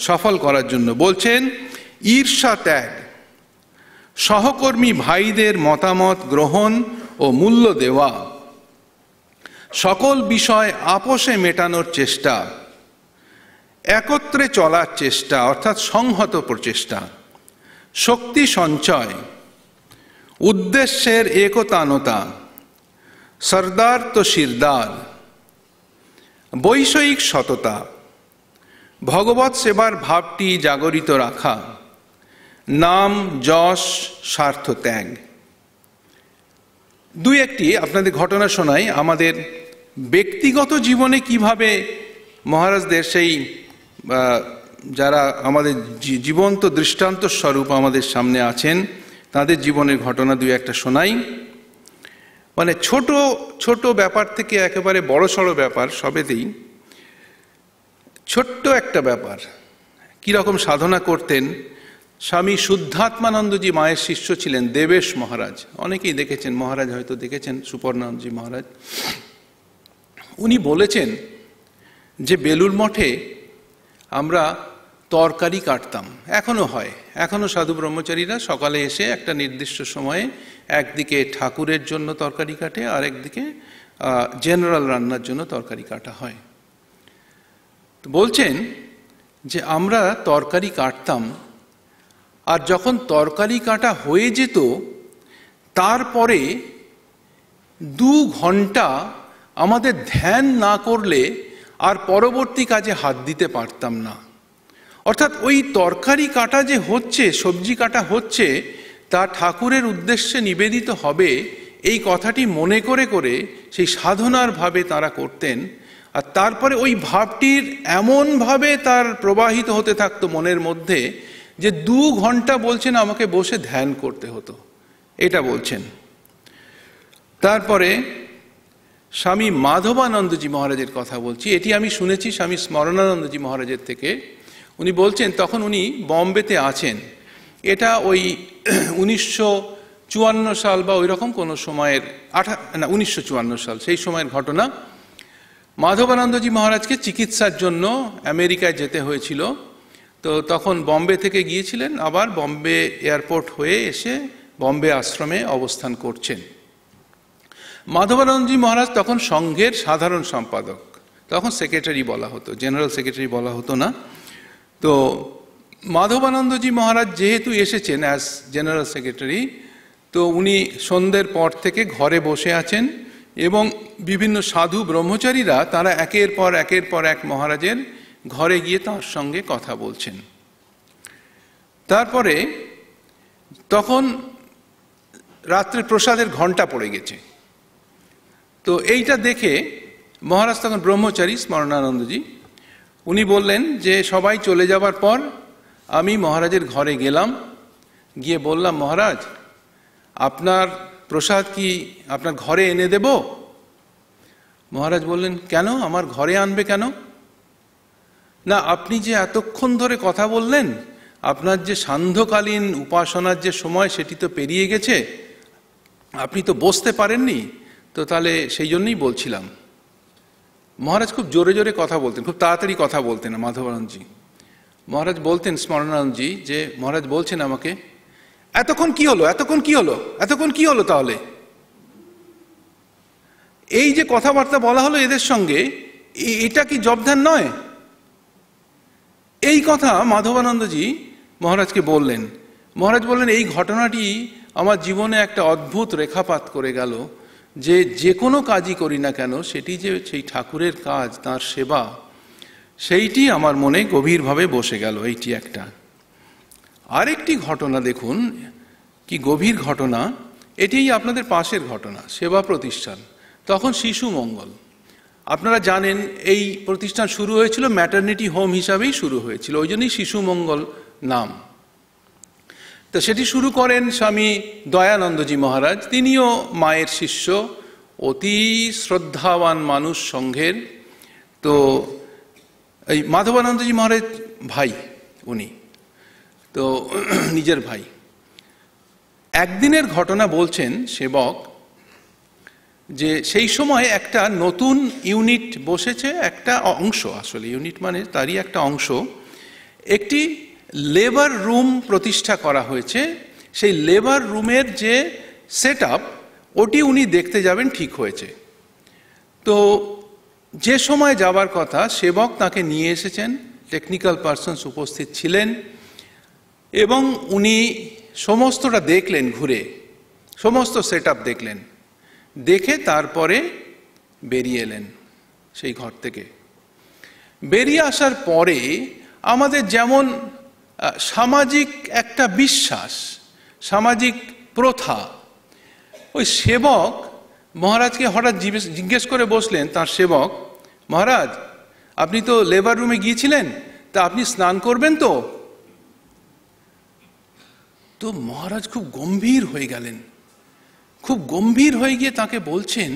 S3: সফল করার জন্য বলছেন ঈর্ষা ত্যাগ সহকর্মী ভাইদের মতামত গ্রহণ ও মূল্য দেওয়া সকল বিষয় আপোষে মেটানোর চেষ্টা একত্রে চলার চেষ্টা অর্থাৎ সংহত প্রচেষ্টা শক্তি সঞ্চয় উদ্দেশ্যের একতানতা সর্দার তো সিরদার বৈষয়িক সততা ভগবৎ সেবার ভাবটি জাগরিত রাখা নাম যশ স্বার্থ ত্যাগ দুই একটি আপনাদের ঘটনা শোনাই আমাদের ব্যক্তিগত জীবনে কিভাবে মহারাজদের সেই যারা আমাদের জীবন্ত দৃষ্টান্ত স্বরূপ আমাদের সামনে আছেন তাদের জীবনের ঘটনা দুই একটা শোনাই মানে ছোট ছোট ব্যাপার থেকে একেবারে বড় সড়ো ব্যাপার সবেতেই ছোট্ট একটা ব্যাপার কীরকম সাধনা করতেন স্বামী শুদ্ধাত্মানন্দজি মায়ের শিষ্য ছিলেন দেবেশ মহারাজ অনেকেই দেখেছেন মহারাজ হয়তো দেখেছেন সুপর্ণানন্দজি মহারাজ উনি বলেছেন যে বেলুর মঠে আমরা তরকারি কাটতাম এখনও হয় এখনও সাধু ব্রহ্মচারীরা সকালে এসে একটা নির্দিষ্ট সময়ে একদিকে ঠাকুরের জন্য তরকারি কাটে আর একদিকে জেনারেল রান্নার জন্য তরকারি কাটা হয় বলছেন যে আমরা তরকারি কাটতাম আর যখন তরকারি কাটা হয়ে যেত তারপরে দু ঘন্টা আমাদের ধ্যান না করলে আর পরবর্তী কাজে হাত দিতে পারতাম না অর্থাৎ ওই তরকারি কাটা যে হচ্ছে সবজি কাটা হচ্ছে তা ঠাকুরের উদ্দেশ্যে নিবেদিত হবে এই কথাটি মনে করে করে সেই সাধনার ভাবে তারা করতেন আর তারপরে ওই ভাবটির এমনভাবে তার প্রবাহিত হতে থাকতো মনের মধ্যে যে দু ঘন্টা বলছেন আমাকে বসে ধ্যান করতে হতো এটা বলছেন তারপরে স্বামী মাধবানন্দজি মহারাজের কথা বলছি এটি আমি শুনেছি স্বামী স্মরণানন্দজি মহারাজের থেকে উনি বলছেন তখন উনি বম্বেতে আছেন এটা ওই উনিশশো চুয়ান্ন সাল বা ওই রকম কোনো সময়ের আঠা না উনিশশো চুয়ান্ন সাল সেই সময়ের ঘটনা মাধবানন্দজি মহারাজকে চিকিৎসার জন্য আমেরিকায় যেতে হয়েছিল তো তখন বম্বে থেকে গিয়েছিলেন আবার বম্বে এয়ারপোর্ট হয়ে এসে বম্বে আশ্রমে অবস্থান করছেন মাধবানন্দজি মহারাজ তখন সংঘের সাধারণ সম্পাদক তখন সেক্রেটারি বলা হতো জেনারেল সেক্রেটারি বলা হতো না তো মাধবানন্দজি মহারাজ যেহেতু এসেছেন অ্যাজ জেনারেল সেক্রেটারি তো উনি সন্ধ্যের পর থেকে ঘরে বসে আছেন এবং বিভিন্ন সাধু ব্রহ্মচারীরা তারা একের পর একের পর এক মহারাজের ঘরে গিয়ে তার সঙ্গে কথা বলছেন তারপরে তখন রাত্রে প্রসাদের ঘন্টা পড়ে গেছে তো এইটা দেখে মহারাজ তখন ব্রহ্মচারী স্মরণানন্দজি উনি বললেন যে সবাই চলে যাবার পর আমি মহারাজের ঘরে গেলাম গিয়ে বললাম মহারাজ আপনার প্রসাদ কি আপনার ঘরে এনে দেব মহারাজ বললেন কেন আমার ঘরে আনবে কেন না আপনি যে এতক্ষণ ধরে কথা বললেন আপনার যে সান্ধ্যকালীন উপাসনার যে সময় সেটি তো পেরিয়ে গেছে আপনি তো বসতে পারেননি তো তাহলে সেই জন্যই বলছিলাম মহারাজ খুব জোরে জোরে কথা বলতেন খুব তাড়াতাড়ি কথা বলতেন মাধবানন্দজি মহারাজ বলতেন স্মরণানন্দজি যে মহারাজ বলছেন আমাকে এতক্ষণ কি হলো এতক্ষণ কি হলো এতক্ষণ কি হলো তাহলে এই যে কথাবার্তা বলা হলো এদের সঙ্গে এটা কি জবধান নয় এই কথা মাধবানন্দজি মহারাজকে বললেন মহারাজ বললেন এই ঘটনাটি আমার জীবনে একটা অদ্ভুত রেখাপাত করে গেল যে যে কোনো কাজই করি না কেন সেটি যে সেই ঠাকুরের কাজ তার সেবা সেইটি আমার মনে গভীরভাবে বসে গেল এইটি একটা আরেকটি ঘটনা দেখুন কি গভীর ঘটনা এটি আপনাদের পাশের ঘটনা সেবা প্রতিষ্ঠান তখন শিশু মঙ্গল আপনারা জানেন এই প্রতিষ্ঠান শুরু হয়েছিল ম্যাটার্নিটি হোম হিসাবেই শুরু হয়েছিল ওই জন্যই শিশু মঙ্গল নাম তো সেটি শুরু করেন স্বামী দয়ানন্দজি মহারাজ তিনিও মায়ের শিষ্য অতি শ্রদ্ধাবান মানুষ সংঘের তো এই মাধবানন্দজি মহারাজ ভাই উনি তো নিজের ভাই একদিনের ঘটনা বলছেন সেবক যে সেই সময় একটা নতুন ইউনিট বসেছে একটা অংশ আসলে ইউনিট মানে তারই একটা অংশ একটি লেবার রুম প্রতিষ্ঠা করা হয়েছে সেই লেবার রুমের যে সেট ওটি উনি দেখতে যাবেন ঠিক হয়েছে তো যে সময় যাবার কথা সেবক তাকে নিয়ে এসেছেন টেকনিক্যাল পার্সনস উপস্থিত ছিলেন এবং উনি সমস্তটা দেখলেন ঘুরে সমস্ত সেট দেখলেন দেখে তারপরে বেরিয়ে এলেন সেই ঘর থেকে বেরিয়ে আসার পরে আমাদের যেমন সামাজিক একটা বিশ্বাস সামাজিক প্রথা ওই সেবক মহারাজকে হঠাৎ জিজ্ঞেস করে বসলেন তার সেবক মহারাজ আপনি তো লেবার রুমে গিয়েছিলেন তা আপনি স্নান করবেন তো তো মহারাজ খুব গম্ভীর হয়ে গেলেন খুব গম্ভীর হয়ে গিয়ে তাকে বলছেন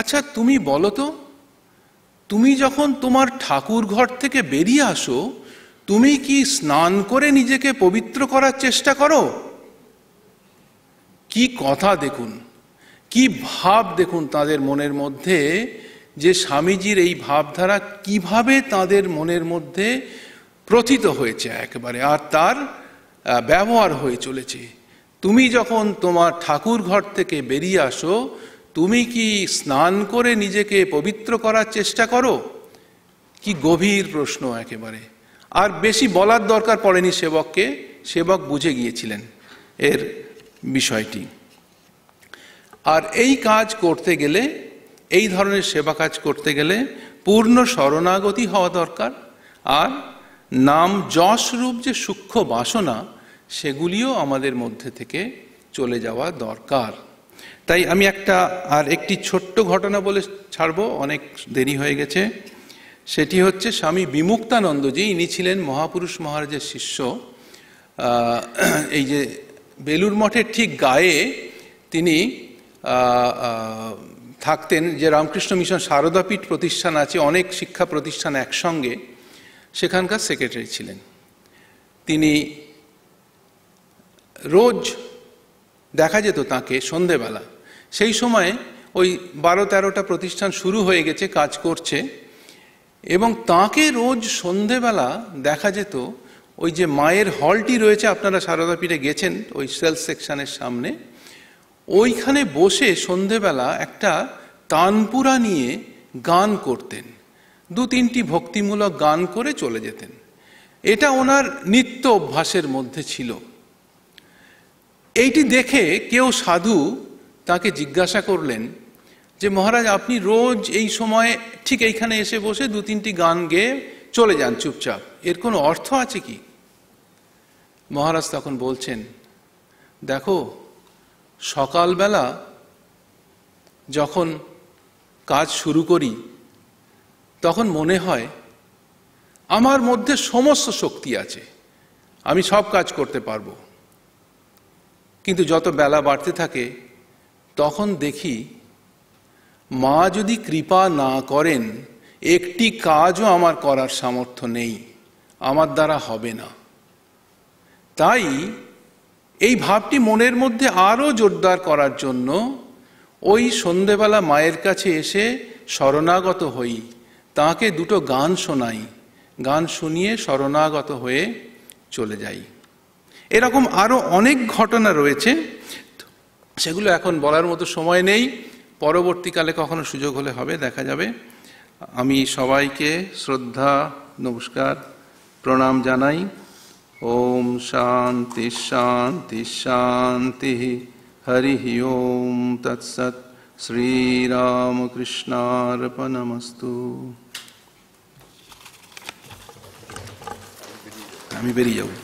S3: আচ্ছা তুমি বলো তো তুমি যখন তোমার ঠাকুর ঘর থেকে বেরিয়ে আসো তুমি কি স্নান করে নিজেকে পবিত্র করার চেষ্টা করো কি কথা দেখুন কি ভাব দেখুন তাদের মনের মধ্যে যে স্বামীজির এই ভাবধারা কিভাবে তাদের মনের মধ্যে প্রথিত হয়েছে একেবারে আর তার ব্যবহার হয়ে চলেছে তুমি যখন তোমার ঠাকুর ঘর থেকে বেরিয়ে আসো তুমি কি স্নান করে নিজেকে পবিত্র করার চেষ্টা করো কি গভীর প্রশ্ন একেবারে আর বেশি বলার দরকার পড়েনি সেবককে সেবক বুঝে গিয়েছিলেন এর বিষয়টি আর এই কাজ করতে গেলে এই ধরনের সেবা কাজ করতে গেলে পূর্ণ শরণাগতি হওয়া দরকার আর নাম যশরূপ যে সূক্ষ্ম বাসনা সেগুলিও আমাদের মধ্যে থেকে চলে যাওয়া দরকার তাই আমি একটা আর একটি ছোট্ট ঘটনা বলে ছাড়ব অনেক দেরি হয়ে গেছে সেটি হচ্ছে স্বামী বিমুক্তানন্দজি ইনি ছিলেন মহাপুরুষ মহারাজের শিষ্য এই যে বেলুর মঠের ঠিক গায়ে তিনি থাকতেন যে রামকৃষ্ণ মিশন শারদাপীঠ প্রতিষ্ঠান আছে অনেক শিক্ষা প্রতিষ্ঠান একসঙ্গে সেখানকার সেক্রেটারি ছিলেন তিনি রোজ দেখা যেত তাঁকে সন্ধেবেলা সেই সময়ে ওই বারো তেরোটা প্রতিষ্ঠান শুরু হয়ে গেছে কাজ করছে এবং তাকে রোজ সন্ধেবেলা দেখা যেত ওই যে মায়ের হলটি রয়েছে আপনারা সারদাপীঠে গেছেন ওই সেলস সেকশনের সামনে ওইখানে বসে সন্ধেবেলা একটা তানপুরা নিয়ে গান করতেন দু তিনটি ভক্তিমূলক গান করে চলে যেতেন এটা ওনার নিত্য অভ্যাসের মধ্যে ছিল এইটি দেখে কেউ সাধু তাকে জিজ্ঞাসা করলেন যে মহারাজ আপনি রোজ এই সময়ে ঠিক এইখানে এসে বসে দু তিনটি গান গেয়ে চলে যান চুপচাপ এর কোনো অর্থ আছে কি মহারাজ তখন বলছেন দেখো সকালবেলা যখন কাজ শুরু করি তখন মনে হয় আমার মধ্যে সমস্ত শক্তি আছে আমি সব কাজ করতে পারবো কিন্তু যত বেলা বাড়তে থাকে তখন দেখি মা যদি কৃপা না করেন একটি কাজও আমার করার সামর্থ্য নেই আমার দ্বারা হবে না তাই এই ভাবটি মনের মধ্যে আরও জোরদার করার জন্য ওই সন্ধেবেলা মায়ের কাছে এসে শরণাগত হই তাকে দুটো গান শোনাই গান শুনিয়ে শরণাগত হয়ে চলে যাই এরকম আরও অনেক ঘটনা রয়েছে সেগুলো এখন বলার মতো সময় নেই পরবর্তীকালে কখনো সুযোগ হলে হবে দেখা যাবে আমি সবাইকে শ্রদ্ধা নমস্কার প্রণাম জানাই ওম শান্তি শান্তি শান্তি হরি ওম তৎসৎ শ্রীরামকৃষ্ণার্পণমস্তু আমি বেরিয়ে যাবো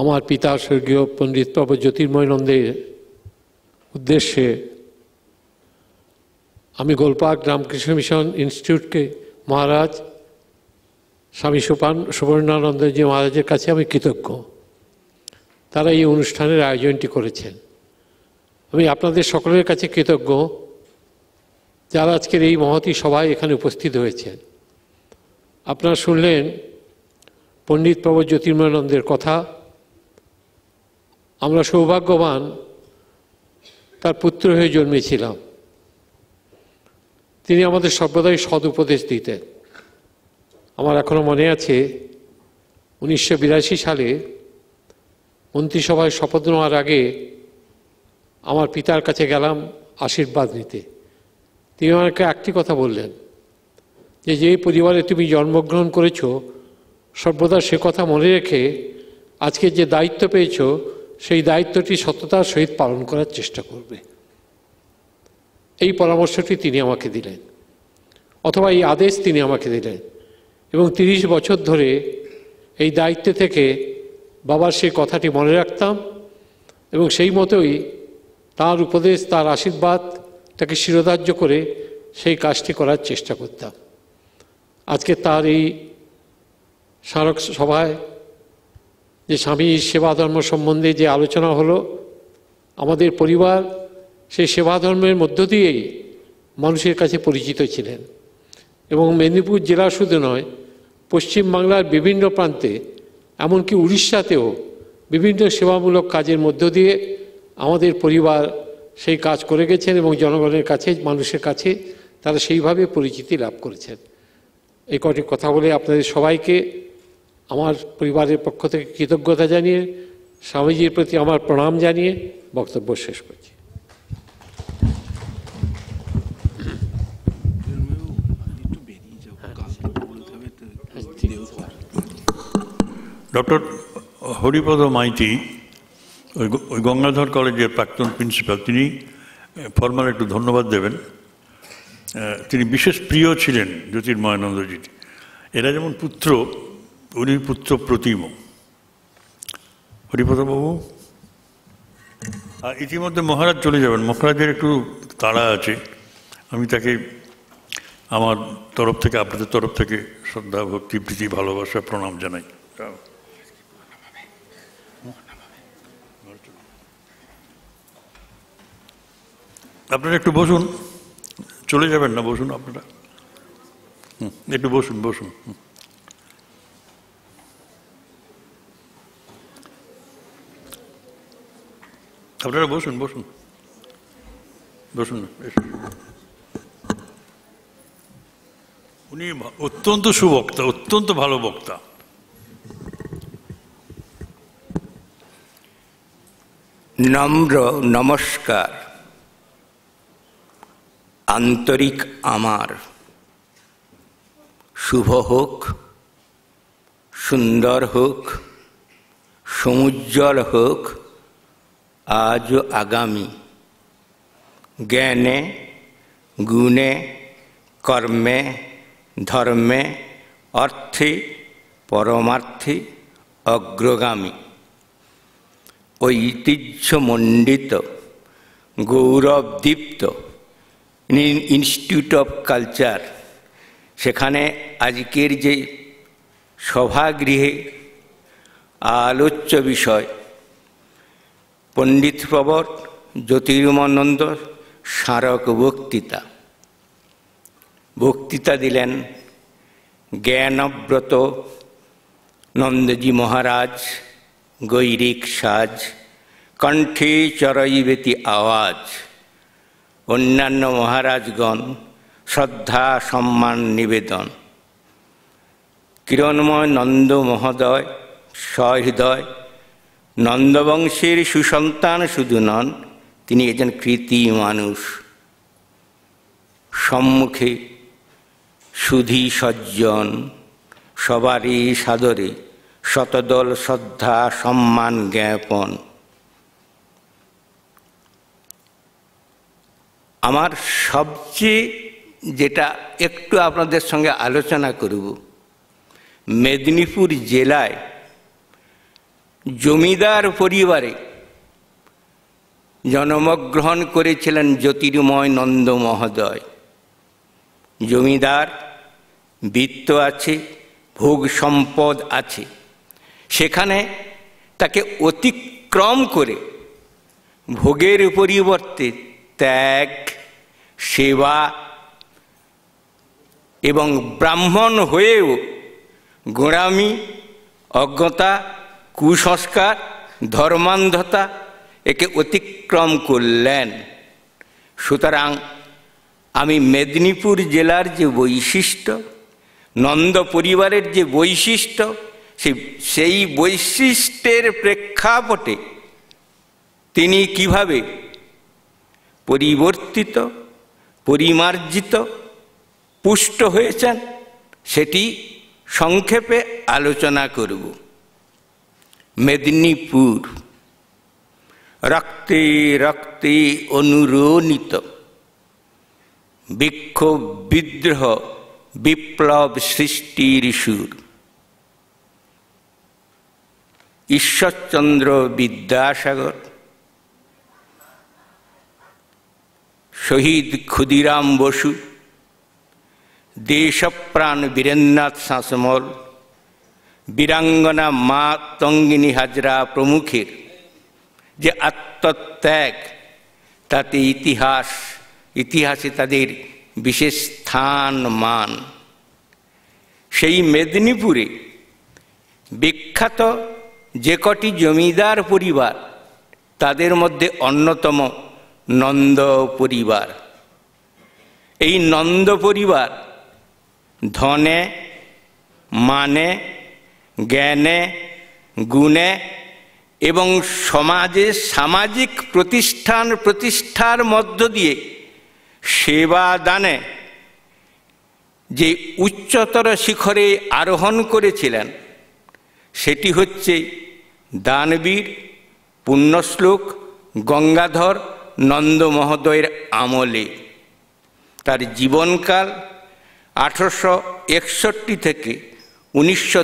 S4: আমার পিতা স্বর্গীয় পণ্ডিত প্রভু জ্যোতির্ময় নন্দের উদ্দেশ্যে আমি গোলপাক রামকৃষ্ণ মিশন ইনস্টিটিউটকে মহারাজ স্বামী সুপান সুবর্ণানন্দজি মহারাজের কাছে আমি কৃতজ্ঞ তারা এই অনুষ্ঠানের আয়োজনটি করেছেন আমি আপনাদের সকলের কাছে কৃতজ্ঞ যারা আজকের এই মহতি সভায় এখানে উপস্থিত হয়েছেন আপনারা শুনলেন পণ্ডিত প্রভু জ্যোতির্ময়ানন্দের কথা আমরা সৌভাগ্যবান তার পুত্র হয়ে জন্মেছিলাম তিনি আমাদের সর্বদাই সদুপদেশ দিতেন আমার এখনও মনে আছে উনিশশো সালে মন্ত্রিসভায় শপথ নেওয়ার আগে আমার পিতার কাছে গেলাম আশীর্বাদ নিতে তিনি আমাকে একটি কথা বললেন যে যে পরিবারে তুমি জন্মগ্রহণ করেছো সর্বদা সে কথা মনে রেখে আজকে যে দায়িত্ব পেয়েছো সেই দায়িত্বটি সততার সহিত পালন করার চেষ্টা করবে এই পরামর্শটি তিনি আমাকে দিলেন অথবা এই আদেশ তিনি আমাকে দিলেন এবং তিরিশ বছর ধরে এই দায়িত্বে থেকে বাবার সেই কথাটি মনে রাখতাম এবং সেই মতোই তার উপদেশ তার আশীর্বাদ তাকে শিরোধার্য করে সেই কাজটি করার চেষ্টা করতাম আজকে তার এই স্মারক সভায় যে স্বামীর সেবা ধর্ম সম্বন্ধে যে আলোচনা হলো আমাদের পরিবার সেই সেবা ধর্মের মধ্য দিয়েই মানুষের কাছে পরিচিত ছিলেন এবং মেদিনীপুর জেলা শুধু নয় পশ্চিমবাংলার বিভিন্ন প্রান্তে এমনকি উড়িষ্যাতেও বিভিন্ন সেবামূলক কাজের মধ্য দিয়ে আমাদের পরিবার সেই কাজ করে গেছেন এবং জনগণের কাছে মানুষের কাছে তারা সেইভাবে পরিচিতি লাভ করেছেন এই কটি কথা বলে আপনাদের সবাইকে আমার পরিবারের পক্ষ থেকে কৃতজ্ঞতা জানিয়ে স্বামীজির প্রতি আমার প্রণাম জানিয়ে বক্তব্য শেষ করছি
S1: ডক্টর হরিপদ মাইতি ওই গঙ্গাধর কলেজের প্রাক্তন প্রিন্সিপাল তিনি ফর্মাল একটু ধন্যবাদ দেবেন তিনি বিশেষ প্রিয় ছিলেন জ্যোতির্ময়ানন্দজিৎ এরা যেমন পুত্র উনি পুত্র প্রতিম হরিপ্রতাবাবু আর ইতিমধ্যে মহারাজ চলে যাবেন মহারাজের একটু তাড়া আছে আমি তাকে আমার তরফ থেকে আপনাদের তরফ থেকে শ্রদ্ধা ভক্তি প্রীতি ভালোবাসা প্রণাম জানাই আপনারা একটু বসুন চলে যাবেন না বসুন আপনারা হুম একটু বসুন বসুন হুম আপনারা বসুন বসুন বসুন উনি অত্যন্ত সুবক্তা অত্যন্ত ভালো বক্তা নম্র
S5: নমস্কার আন্তরিক আমার শুভ হোক সুন্দর হোক সমুজ্জ্বল হোক আজ আগামী জ্ঞানে গুণে কর্মে ধর্মে অর্থে পরমার্থে অগ্রগামী ঐতিহ্যমণ্ডিত গৌরবদীপ্ত ইনস্টিটিউট অফ কালচার সেখানে আজকের যে সভাগৃহে আলোচ্য বিষয় পণ্ডিত প্রবর জ্যোতির্মানন্দ স্মারক বক্তৃতা বক্তৃতা দিলেন জ্ঞানব্রত নন্দজি মহারাজ গৈরিক সাজ কণ্ঠে চরইবেতি আওয়াজ অন্যান্য মহারাজগণ শ্রদ্ধা সম্মান নিবেদন কিরণময় নন্দ মহোদয় সহৃদয় নন্দবংশের সুসন্তান শুধু নন তিনি একজন কৃতি মানুষ সম্মুখে সুধি সজ্জন সবারই সাদরে শতদল শ্রদ্ধা সম্মান জ্ঞাপন আমার সবচেয়ে যেটা একটু আপনাদের সঙ্গে আলোচনা করব মেদিনীপুর জেলায় জমিদার পরিবারে জন্মগ্রহণ করেছিলেন জ্যোতির্ময় নন্দ মহোদয় জমিদার বৃত্ত আছে ভোগ সম্পদ আছে সেখানে তাকে অতিক্রম করে ভোগের পরিবর্তে ত্যাগ সেবা এবং ব্রাহ্মণ হয়েও গোড়ামি অজ্ঞতা কুসংস্কার ধর্মান্ধতা একে অতিক্রম করলেন সুতরাং আমি মেদিনীপুর জেলার যে বৈশিষ্ট্য নন্দ পরিবারের যে বৈশিষ্ট্য সেই বৈশিষ্ট্যের প্রেক্ষাপটে তিনি কিভাবে পরিবর্তিত পরিমার্জিত পুষ্ট হয়েছেন সেটি সংক্ষেপে আলোচনা করব মেদিনীপুর রক্তে রক্তে অনুরণিত বিক্ষোভ বিদ্রোহ বিপ্লব সৃষ্টির সুর ঈশ্বরচন্দ্র বিদ্যাসাগর শহীদ ক্ষুদিরাম বসু দেশপ্রাণ বীরেন্দ্রনাথ শাসমল বীরাঙ্গনা মা তঙ্গিনী হাজরা প্রমুখের যে আত্মত্যাগ তাতে ইতিহাস ইতিহাসে তাদের বিশেষ স্থান মান সেই মেদিনীপুরে বিখ্যাত যে কটি জমিদার পরিবার তাদের মধ্যে অন্যতম নন্দ পরিবার এই নন্দ পরিবার ধনে মানে জ্ঞানে গুণে এবং সমাজে সামাজিক প্রতিষ্ঠান প্রতিষ্ঠার মধ্য দিয়ে সেবা দানে যে উচ্চতর শিখরে আরোহণ করেছিলেন সেটি হচ্ছে দানবীর পুণ্যশ্লোক গঙ্গাধর নন্দমহোদয়ের আমলে তার জীবনকাল আঠেরোশো একষট্টি থেকে উনিশশো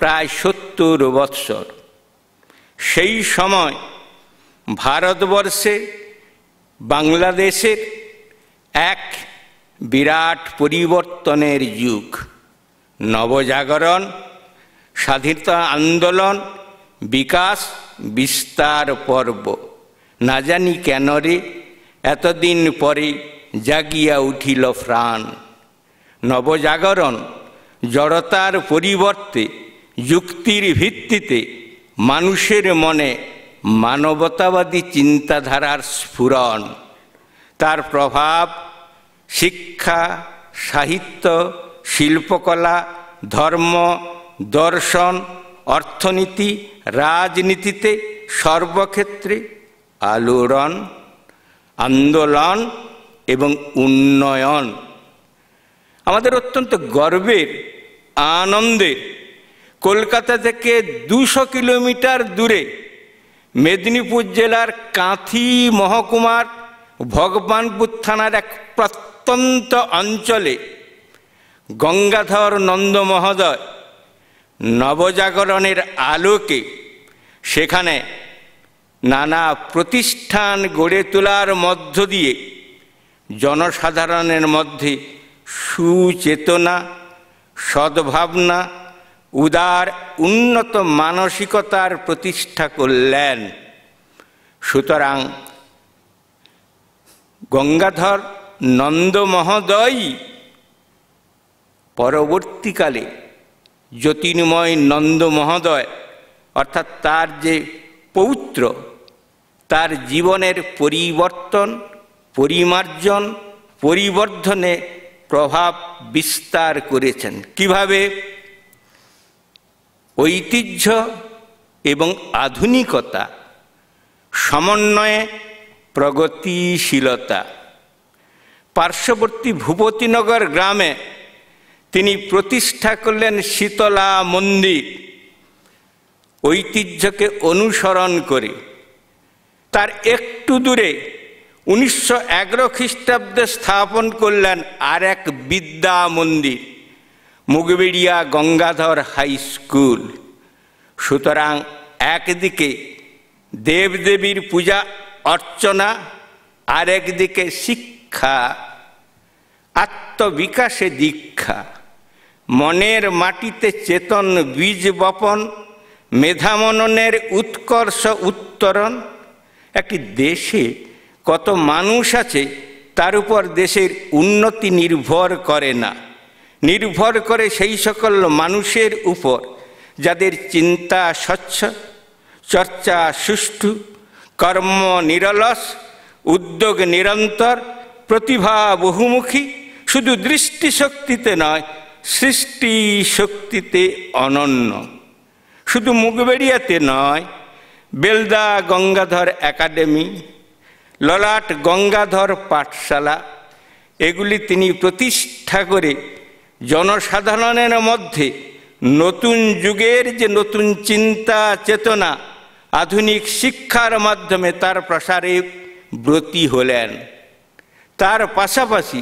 S5: প্রায় সত্তর বৎসর সেই সময় ভারতবর্ষে বাংলাদেশের এক বিরাট পরিবর্তনের যুগ নবজাগরণ স্বাধীনতা আন্দোলন বিকাশ বিস্তার পর্ব না জানি কেন রে এতদিন পরে জাগিয়া উঠিল ফ্রান নবজাগরণ জড়তার পরিবর্তে যুক্তির ভিত্তিতে মানুষের মনে মানবতাবাদী চিন্তাধারার স্ফুরণ তার প্রভাব শিক্ষা সাহিত্য শিল্পকলা ধর্ম দর্শন অর্থনীতি রাজনীতিতে সর্বক্ষেত্রে আলোড়ন আন্দোলন এবং উন্নয়ন আমাদের অত্যন্ত গর্বের আনন্দের কলকাতা থেকে দুশো কিলোমিটার দূরে মেদিনীপুর জেলার কাঁথি মহকুমার ভগবানপুর থানার এক প্রত্যন্ত অঞ্চলে গঙ্গাধর নন্দ মহোদয় নবজাগরণের আলোকে সেখানে নানা প্রতিষ্ঠান গড়ে তোলার মধ্য দিয়ে জনসাধারণের মধ্যে সুচেতনা সদ্ভাবনা উদার উন্নত মানসিকতার প্রতিষ্ঠা করলেন সুতরাং গঙ্গাধর নন্দ মহোদয় পরবর্তীকালে যতীনময় নন্দ মহোদয় অর্থাৎ তার যে পৌত্র তার জীবনের পরিবর্তন পরিমার্জন পরিবর্ধনে প্রভাব বিস্তার করেছেন কিভাবে ঐতিহ্য এবং আধুনিকতা সমন্বয়ে প্রগতিশীলতা পার্শ্ববর্তী ভূপতিনগর গ্রামে তিনি প্রতিষ্ঠা করলেন শীতলা মন্দির ঐতিহ্যকে অনুসরণ করে তার একটু দূরে উনিশশো এগারো খ্রিস্টাব্দে স্থাপন করলেন আর এক বিদ্যা মন্দির মুগবেড়িয়া গঙ্গাধর হাই স্কুল সুতরাং একদিকে দেবদেবীর পূজা অর্চনা আর একদিকে শিক্ষা আত্মবিকাশে দীক্ষা মনের মাটিতে চেতন বীজ বপন মেধামননের উৎকর্ষ উত্তরণ একটি দেশে কত মানুষ আছে তার উপর দেশের উন্নতি নির্ভর করে না নির্ভর করে সেই সকল মানুষের উপর যাদের চিন্তা স্বচ্ছ চর্চা সুষ্ঠু কর্ম নিরলস উদ্যোগ নিরন্তর প্রতিভা বহুমুখী শুধু দৃষ্টিশক্তিতে নয় সৃষ্টি শক্তিতে অনন্য শুধু মুগবেড়িয়াতে নয় বেলদা গঙ্গাধর একাডেমি ললাট গঙ্গাধর পাঠশালা এগুলি তিনি প্রতিষ্ঠা করে জনসাধারণের মধ্যে নতুন যুগের যে নতুন চিন্তা চেতনা আধুনিক শিক্ষার মাধ্যমে তার প্রসারে ব্রতী হলেন তার পাশাপাশি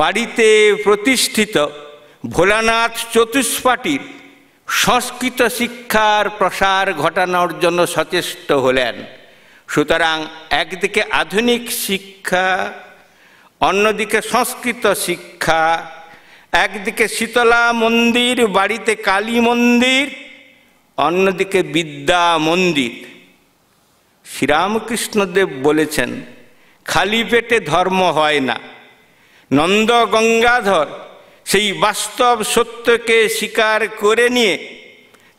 S5: বাড়িতে প্রতিষ্ঠিত ভোলানাথ চতুষ্পাটির সংস্কৃত শিক্ষার প্রসার ঘটানোর জন্য সচেষ্ট হলেন সুতরাং একদিকে আধুনিক শিক্ষা অন্যদিকে সংস্কৃত শিক্ষা একদিকে শীতলা মন্দির বাড়িতে কালী মন্দির অন্যদিকে বিদ্যা মন্দির শ্রীরামকৃষ্ণদেব বলেছেন খালি পেটে ধর্ম হয় না নন্দ গঙ্গাধর সেই বাস্তব সত্যকে স্বীকার করে নিয়ে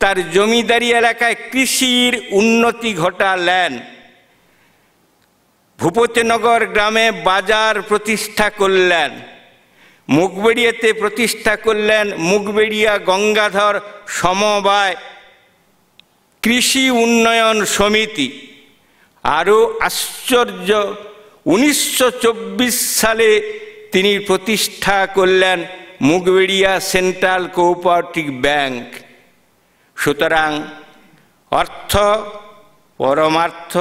S5: তার জমিদারি এলাকায় কৃষির উন্নতি ঘটালেন ভূপতিনগর গ্রামে বাজার প্রতিষ্ঠা করলেন মুখবেড়িয়াতে প্রতিষ্ঠা করলেন মুখবেড়িয়া গঙ্গাধর সমবায় কৃষি উন্নয়ন সমিতি আরও আশ্চর্য উনিশশো সালে তিনি প্রতিষ্ঠা করলেন মুগবেড়িয়া সেন্ট্রাল কোঅপারেটিভ ব্যাংক সুতরাং অর্থ পরমার্থ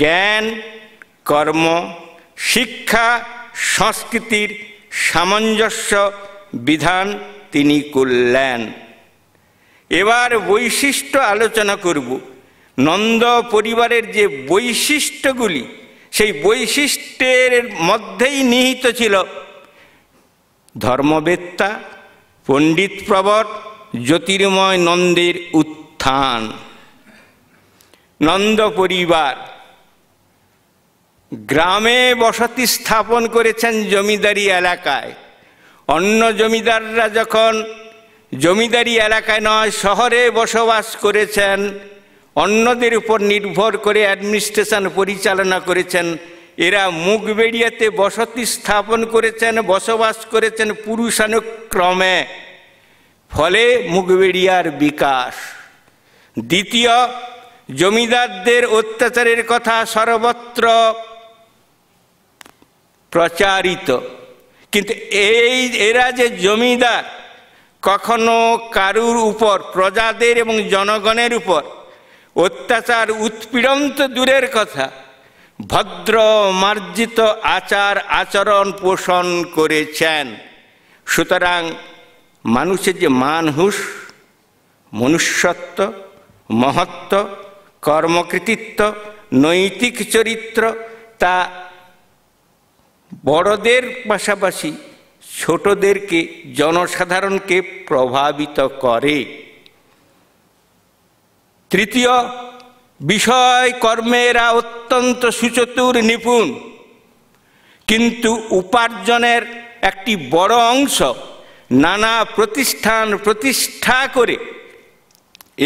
S5: জ্ঞান কর্ম শিক্ষা সংস্কৃতির সামঞ্জস্য বিধান তিনি করলেন এবার বৈশিষ্ট্য আলোচনা করব নন্দ পরিবারের যে বৈশিষ্ট্যগুলি সেই বৈশিষ্ট্যের মধ্যেই নিহিত ছিল ধর্মবেত্তা পণ্ডিত প্রবর জ্যোতির্ময় নন্দের উত্থান নন্দ পরিবার গ্রামে বসতি স্থাপন করেছেন জমিদারি এলাকায় অন্য জমিদাররা যখন জমিদারি এলাকায় নয় শহরে বসবাস করেছেন অন্যদের উপর নির্ভর করে অ্যাডমিনিস্ট্রেশন পরিচালনা করেছেন এরা মুখ বেরিয়াতে বসতি স্থাপন করেছেন বসবাস করেছেন পুরুষানুক্রমে ফলে মুগবেড়িয়ার বিকাশ দ্বিতীয় জমিদারদের অত্যাচারের কথা সর্বত্র প্রচারিত কিন্তু এই এরা যে জমিদার কখনো কারুর উপর প্রজাদের এবং জনগণের উপর অত্যাচার উৎপীড়ন তো দূরের কথা ভদ্র মার্জিত আচার আচরণ পোষণ করেছেন সুতরাং মানুষের যে মানহুস মনুষ্যত্ব মহত্ব কর্মকৃতিত্ব নৈতিক চরিত্র তা বড়দের পাশাপাশি ছোটদেরকে জনসাধারণকে প্রভাবিত করে তৃতীয় বিষয় কর্মেরা অত্যন্ত সুচতুর নিপুণ কিন্তু উপার্জনের একটি বড় অংশ নানা প্রতিষ্ঠান প্রতিষ্ঠা করে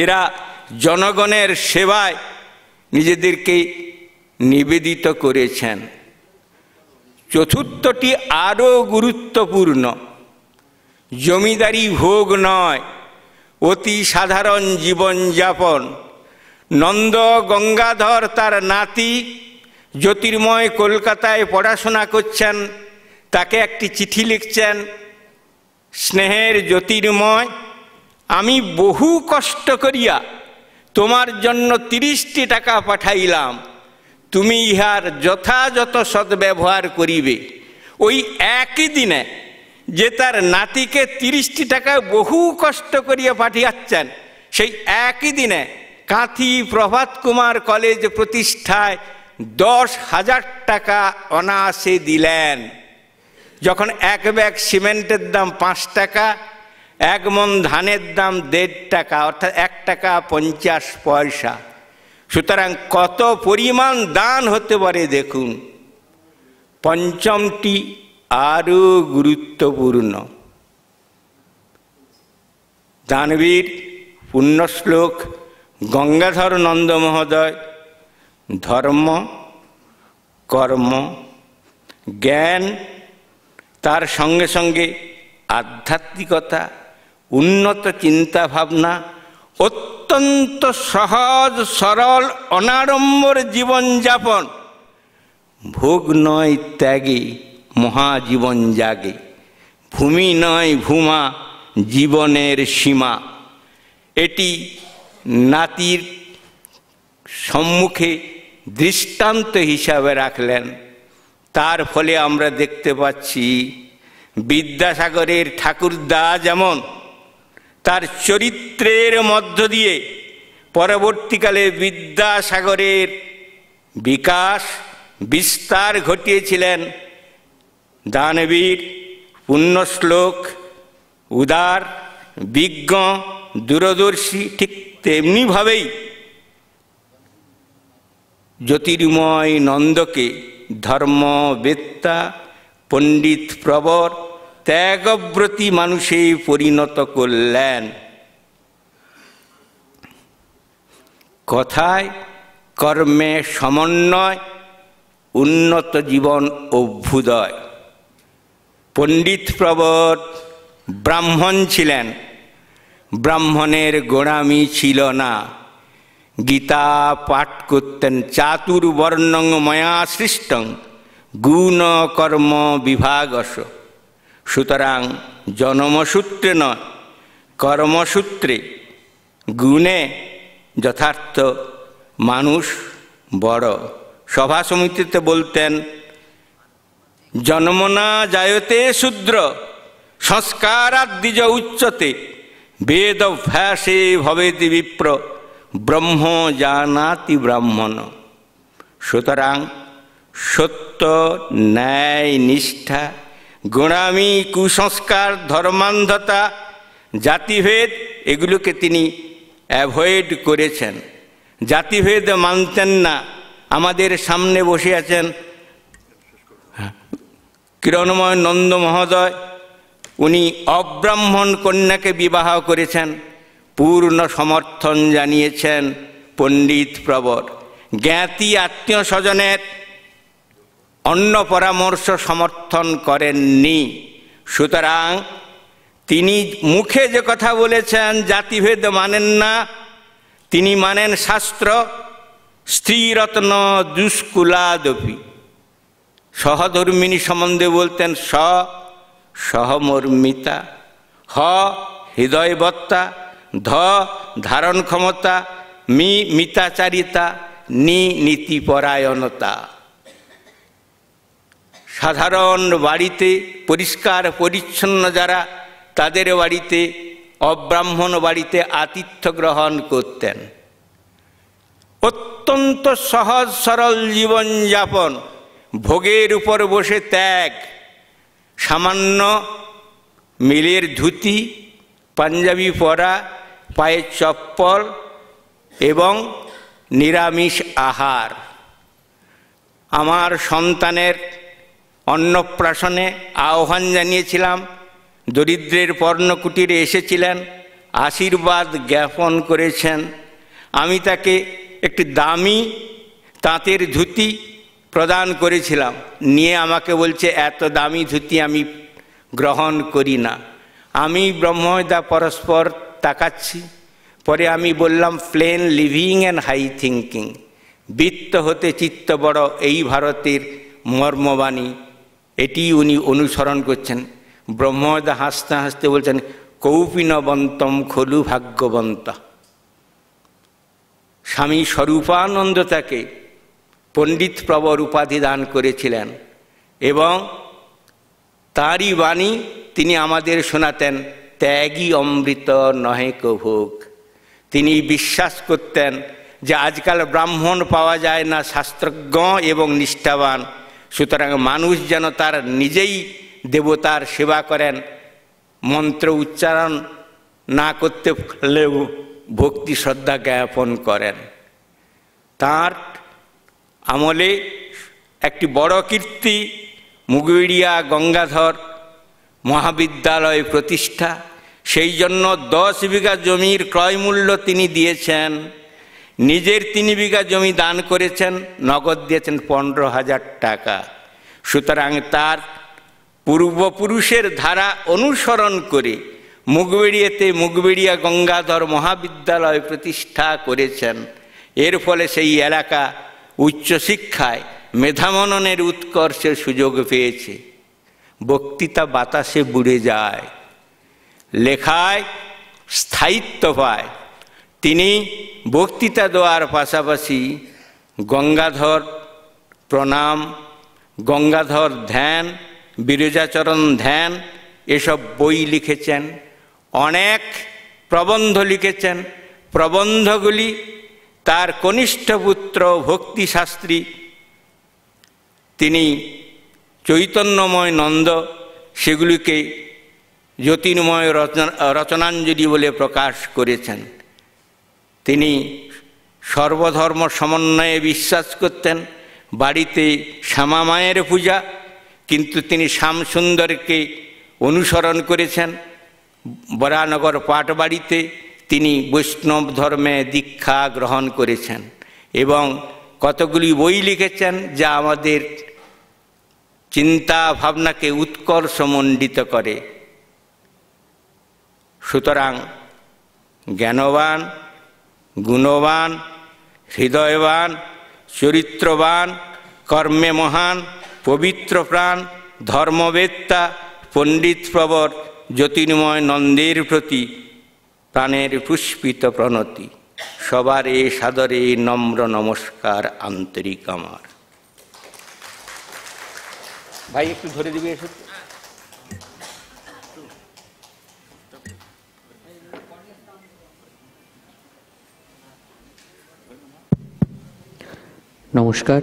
S5: এরা জনগণের সেবায় নিজেদেরকে নিবেদিত করেছেন চতুর্থটি আরও গুরুত্বপূর্ণ জমিদারি ভোগ নয় অতি সাধারণ জীবনযাপন নন্দ গঙ্গাধর তার নাতি জ্যোতির্ময় কলকাতায় পড়াশোনা করছেন তাকে একটি চিঠি লিখছেন স্নেহের জ্যোতির্ময় আমি বহু কষ্ট করিয়া তোমার জন্য তিরিশটি টাকা পাঠাইলাম তুমি ইহার যথাযথ সদ্ব্যবহার করিবে ওই একই দিনে যে তার নাতিকে তিরিশটি টাকা বহু কষ্ট করিয়া পাঠিয়াচ্ছেন সেই একই দিনে কাঁথি প্রভাত কুমার কলেজ প্রতিষ্ঠায় দশ হাজার টাকা অনায়াসে দিলেন যখন এক ব্যাগ সিমেন্টের দাম পাঁচ টাকা এক মন ধানের দাম দেড় টাকা অর্থাৎ এক টাকা পঞ্চাশ পয়সা সুতরাং কত পরিমাণ দান হতে পারে দেখুন পঞ্চমটি আরও গুরুত্বপূর্ণ দানবীর পুণ্যশ্লোক গঙ্গাধর নন্দ মহোদয় ধর্ম কর্ম জ্ঞান তার সঙ্গে সঙ্গে আধ্যাত্মিকতা উন্নত চিন্তা ভাবনা অত্যন্ত অত্যন্ত সহজ সরল অনাড়ম্বর জীবনযাপন ভোগ নয় ত্যাগে মহাজীবন জাগে ভূমি নয় ভূমা জীবনের সীমা এটি নাতির সম্মুখে দৃষ্টান্ত হিসাবে রাখলেন তার ফলে আমরা দেখতে পাচ্ছি বিদ্যাসাগরের ঠাকুরদা যেমন তার চরিত্রের মধ্য দিয়ে পরবর্তীকালে বিদ্যাসাগরের বিকাশ বিস্তার ঘটিয়েছিলেন দানবীর পুণ্যশ্লোক উদার বিজ্ঞ দূরদর্শী ঠিক তেমনিভাবেই জ্যোতির্ময় নন্দকে ধর্মবেত্তা পণ্ডিত প্রবর ত্যাগব্রতী মানুষে পরিণত করলেন কথায় কর্মে সমন্বয় উন্নত জীবন অভ্যুদয় পণ্ডিত প্রবর ব্রাহ্মণ ছিলেন ব্রাহ্মণের গোড়ামি ছিল না গীতা পাঠ করতেন চাতুর্বর্ণং সৃষ্টং গুণকর্ম কর্ম বিভাগস সুতরাং জনমসূত্রে নয় কর্মসূত্রে গুণে যথার্থ মানুষ বড় সভা সমিতিতে বলতেন জন্মনা জায়তে শূদ্র সংস্কারাদ্বিজ উচ্চতে বেদ অভ্যাসে ভবেতি বিপ্র ব্রহ্ম জানাতি ব্রাহ্মণ সুতরাং সত্য ন্যায় নিষ্ঠা গোঁড়ামি কুসংস্কার ধর্মান্ধতা জাতিভেদ এগুলোকে তিনি অ্যাভয়েড করেছেন জাতিভেদ মানতেন না আমাদের সামনে বসে আছেন কিরণময় নন্দ মহোদয় উনি অব্রাহ্মণ কন্যাকে বিবাহ করেছেন পূর্ণ সমর্থন জানিয়েছেন পণ্ডিত প্রবর জ্ঞাতি আত্মীয় স্বজনের অন্য পরামর্শ সমর্থন করেননি সুতরাং তিনি মুখে যে কথা বলেছেন জাতিভেদ মানেন না তিনি মানেন শাস্ত্র স্ত্রীরত্ন দুষ্কুলাদপি সহধর্মিণী সম্বন্ধে বলতেন স সহমর্মিতা হ হৃদয়বত্তা ধ ধারণ ক্ষমতা মি মিতাচারিতা নি নীতিপরায়ণতা সাধারণ বাড়িতে পরিষ্কার পরিচ্ছন্ন যারা তাদের বাড়িতে অব্রাহ্মণ বাড়িতে আতিথ্য গ্রহণ করতেন অত্যন্ত সহজ সরল জীবনযাপন ভোগের উপর বসে ত্যাগ সামান্য মিলের ধুতি পাঞ্জাবি পরা পায়ে চপ্পল এবং নিরামিষ আহার আমার সন্তানের অন্নপ্রাশনে আহ্বান জানিয়েছিলাম দরিদ্রের পর্ণকুটিরে এসেছিলেন আশীর্বাদ জ্ঞাপন করেছেন আমি তাকে একটি দামি তাঁতের ধুতি প্রদান করেছিলাম নিয়ে আমাকে বলছে এত দামি ধুতি আমি গ্রহণ করি না আমি ব্রহ্মদা পরস্পর তাকাচ্ছি পরে আমি বললাম plain living and high thinking বৃত্ত হতে চিত্ত বড় এই ভারতের মর্মবাণী এটি উনি অনুসরণ করছেন ব্রহ্মদা হাসতে হাসতে বলছেন কৌপিনবন্তম খলু ভাগ্যবন্ত স্বামী স্বরূপানন্দ তাকে পণ্ডিত প্রবর উপাধি দান করেছিলেন এবং তারই বাণী তিনি আমাদের শোনাতেন ত্যাগী অমৃত নহে কভোগ তিনি বিশ্বাস করতেন যে আজকাল ব্রাহ্মণ পাওয়া যায় না শাস্ত্রজ্ঞ এবং নিষ্ঠাবান সুতরাং মানুষ যেন তার নিজেই দেবতার সেবা করেন মন্ত্র উচ্চারণ না করতে পারলেও ভক্তি শ্রদ্ধা জ্ঞাপন করেন তার আমলে একটি বড় কীর্তি মুগুড়িয়া গঙ্গাধর মহাবিদ্যালয় প্রতিষ্ঠা সেই জন্য দশ বিঘা জমির ক্রয়মূল্য তিনি দিয়েছেন নিজের তিন বিঘা জমি দান করেছেন নগদ দিয়েছেন পনেরো হাজার টাকা সুতরাং তার পূর্বপুরুষের ধারা অনুসরণ করে মুগবেড়িয়াতে মুগবেড়িয়া গঙ্গাধর মহাবিদ্যালয় প্রতিষ্ঠা করেছেন এর ফলে সেই এলাকা উচ্চশিক্ষায় মেধামননের উৎকর্ষের সুযোগ পেয়েছে বক্তৃতা বাতাসে বুড়ে যায় লেখায় স্থায়িত্ব পায় তিনি বক্তৃতা দেওয়ার পাশাপাশি গঙ্গাধর প্রণাম গঙ্গাধর ধ্যান বিরজাচরণ ধ্যান এসব বই লিখেছেন অনেক প্রবন্ধ লিখেছেন প্রবন্ধগুলি তার কনিষ্ঠ পুত্র ভক্তি শাস্ত্রী তিনি চৈতন্যময় নন্দ সেগুলিকে জ্যোতির্ময় রচনাঞ্জলি বলে প্রকাশ করেছেন তিনি সর্বধর্ম সমন্বয়ে বিশ্বাস করতেন বাড়িতে শ্যামা মায়ের পূজা কিন্তু তিনি শ্যামসুন্দরকে অনুসরণ করেছেন বরানগর পাটবাড়িতে তিনি বৈষ্ণব ধর্মে দীক্ষা গ্রহণ করেছেন এবং কতগুলি বই লিখেছেন যা আমাদের চিন্তা ভাবনাকে উৎকর্ষমণ্ডিত করে সুতরাং জ্ঞানবান গুণবান হৃদয়বান চরিত্রবান কর্মে মহান পবিত্র প্রাণ ধর্মবেত্তা পণ্ডিত প্রবর জ্যোতির্ময় নন্দের প্রতি প্রাণের পুষ্পিত প্রণতি সবার এ সাদরে নম্র নমস্কার আন্তরিক আমার ভাই একটু ধরে দিবে এসব নমস্কার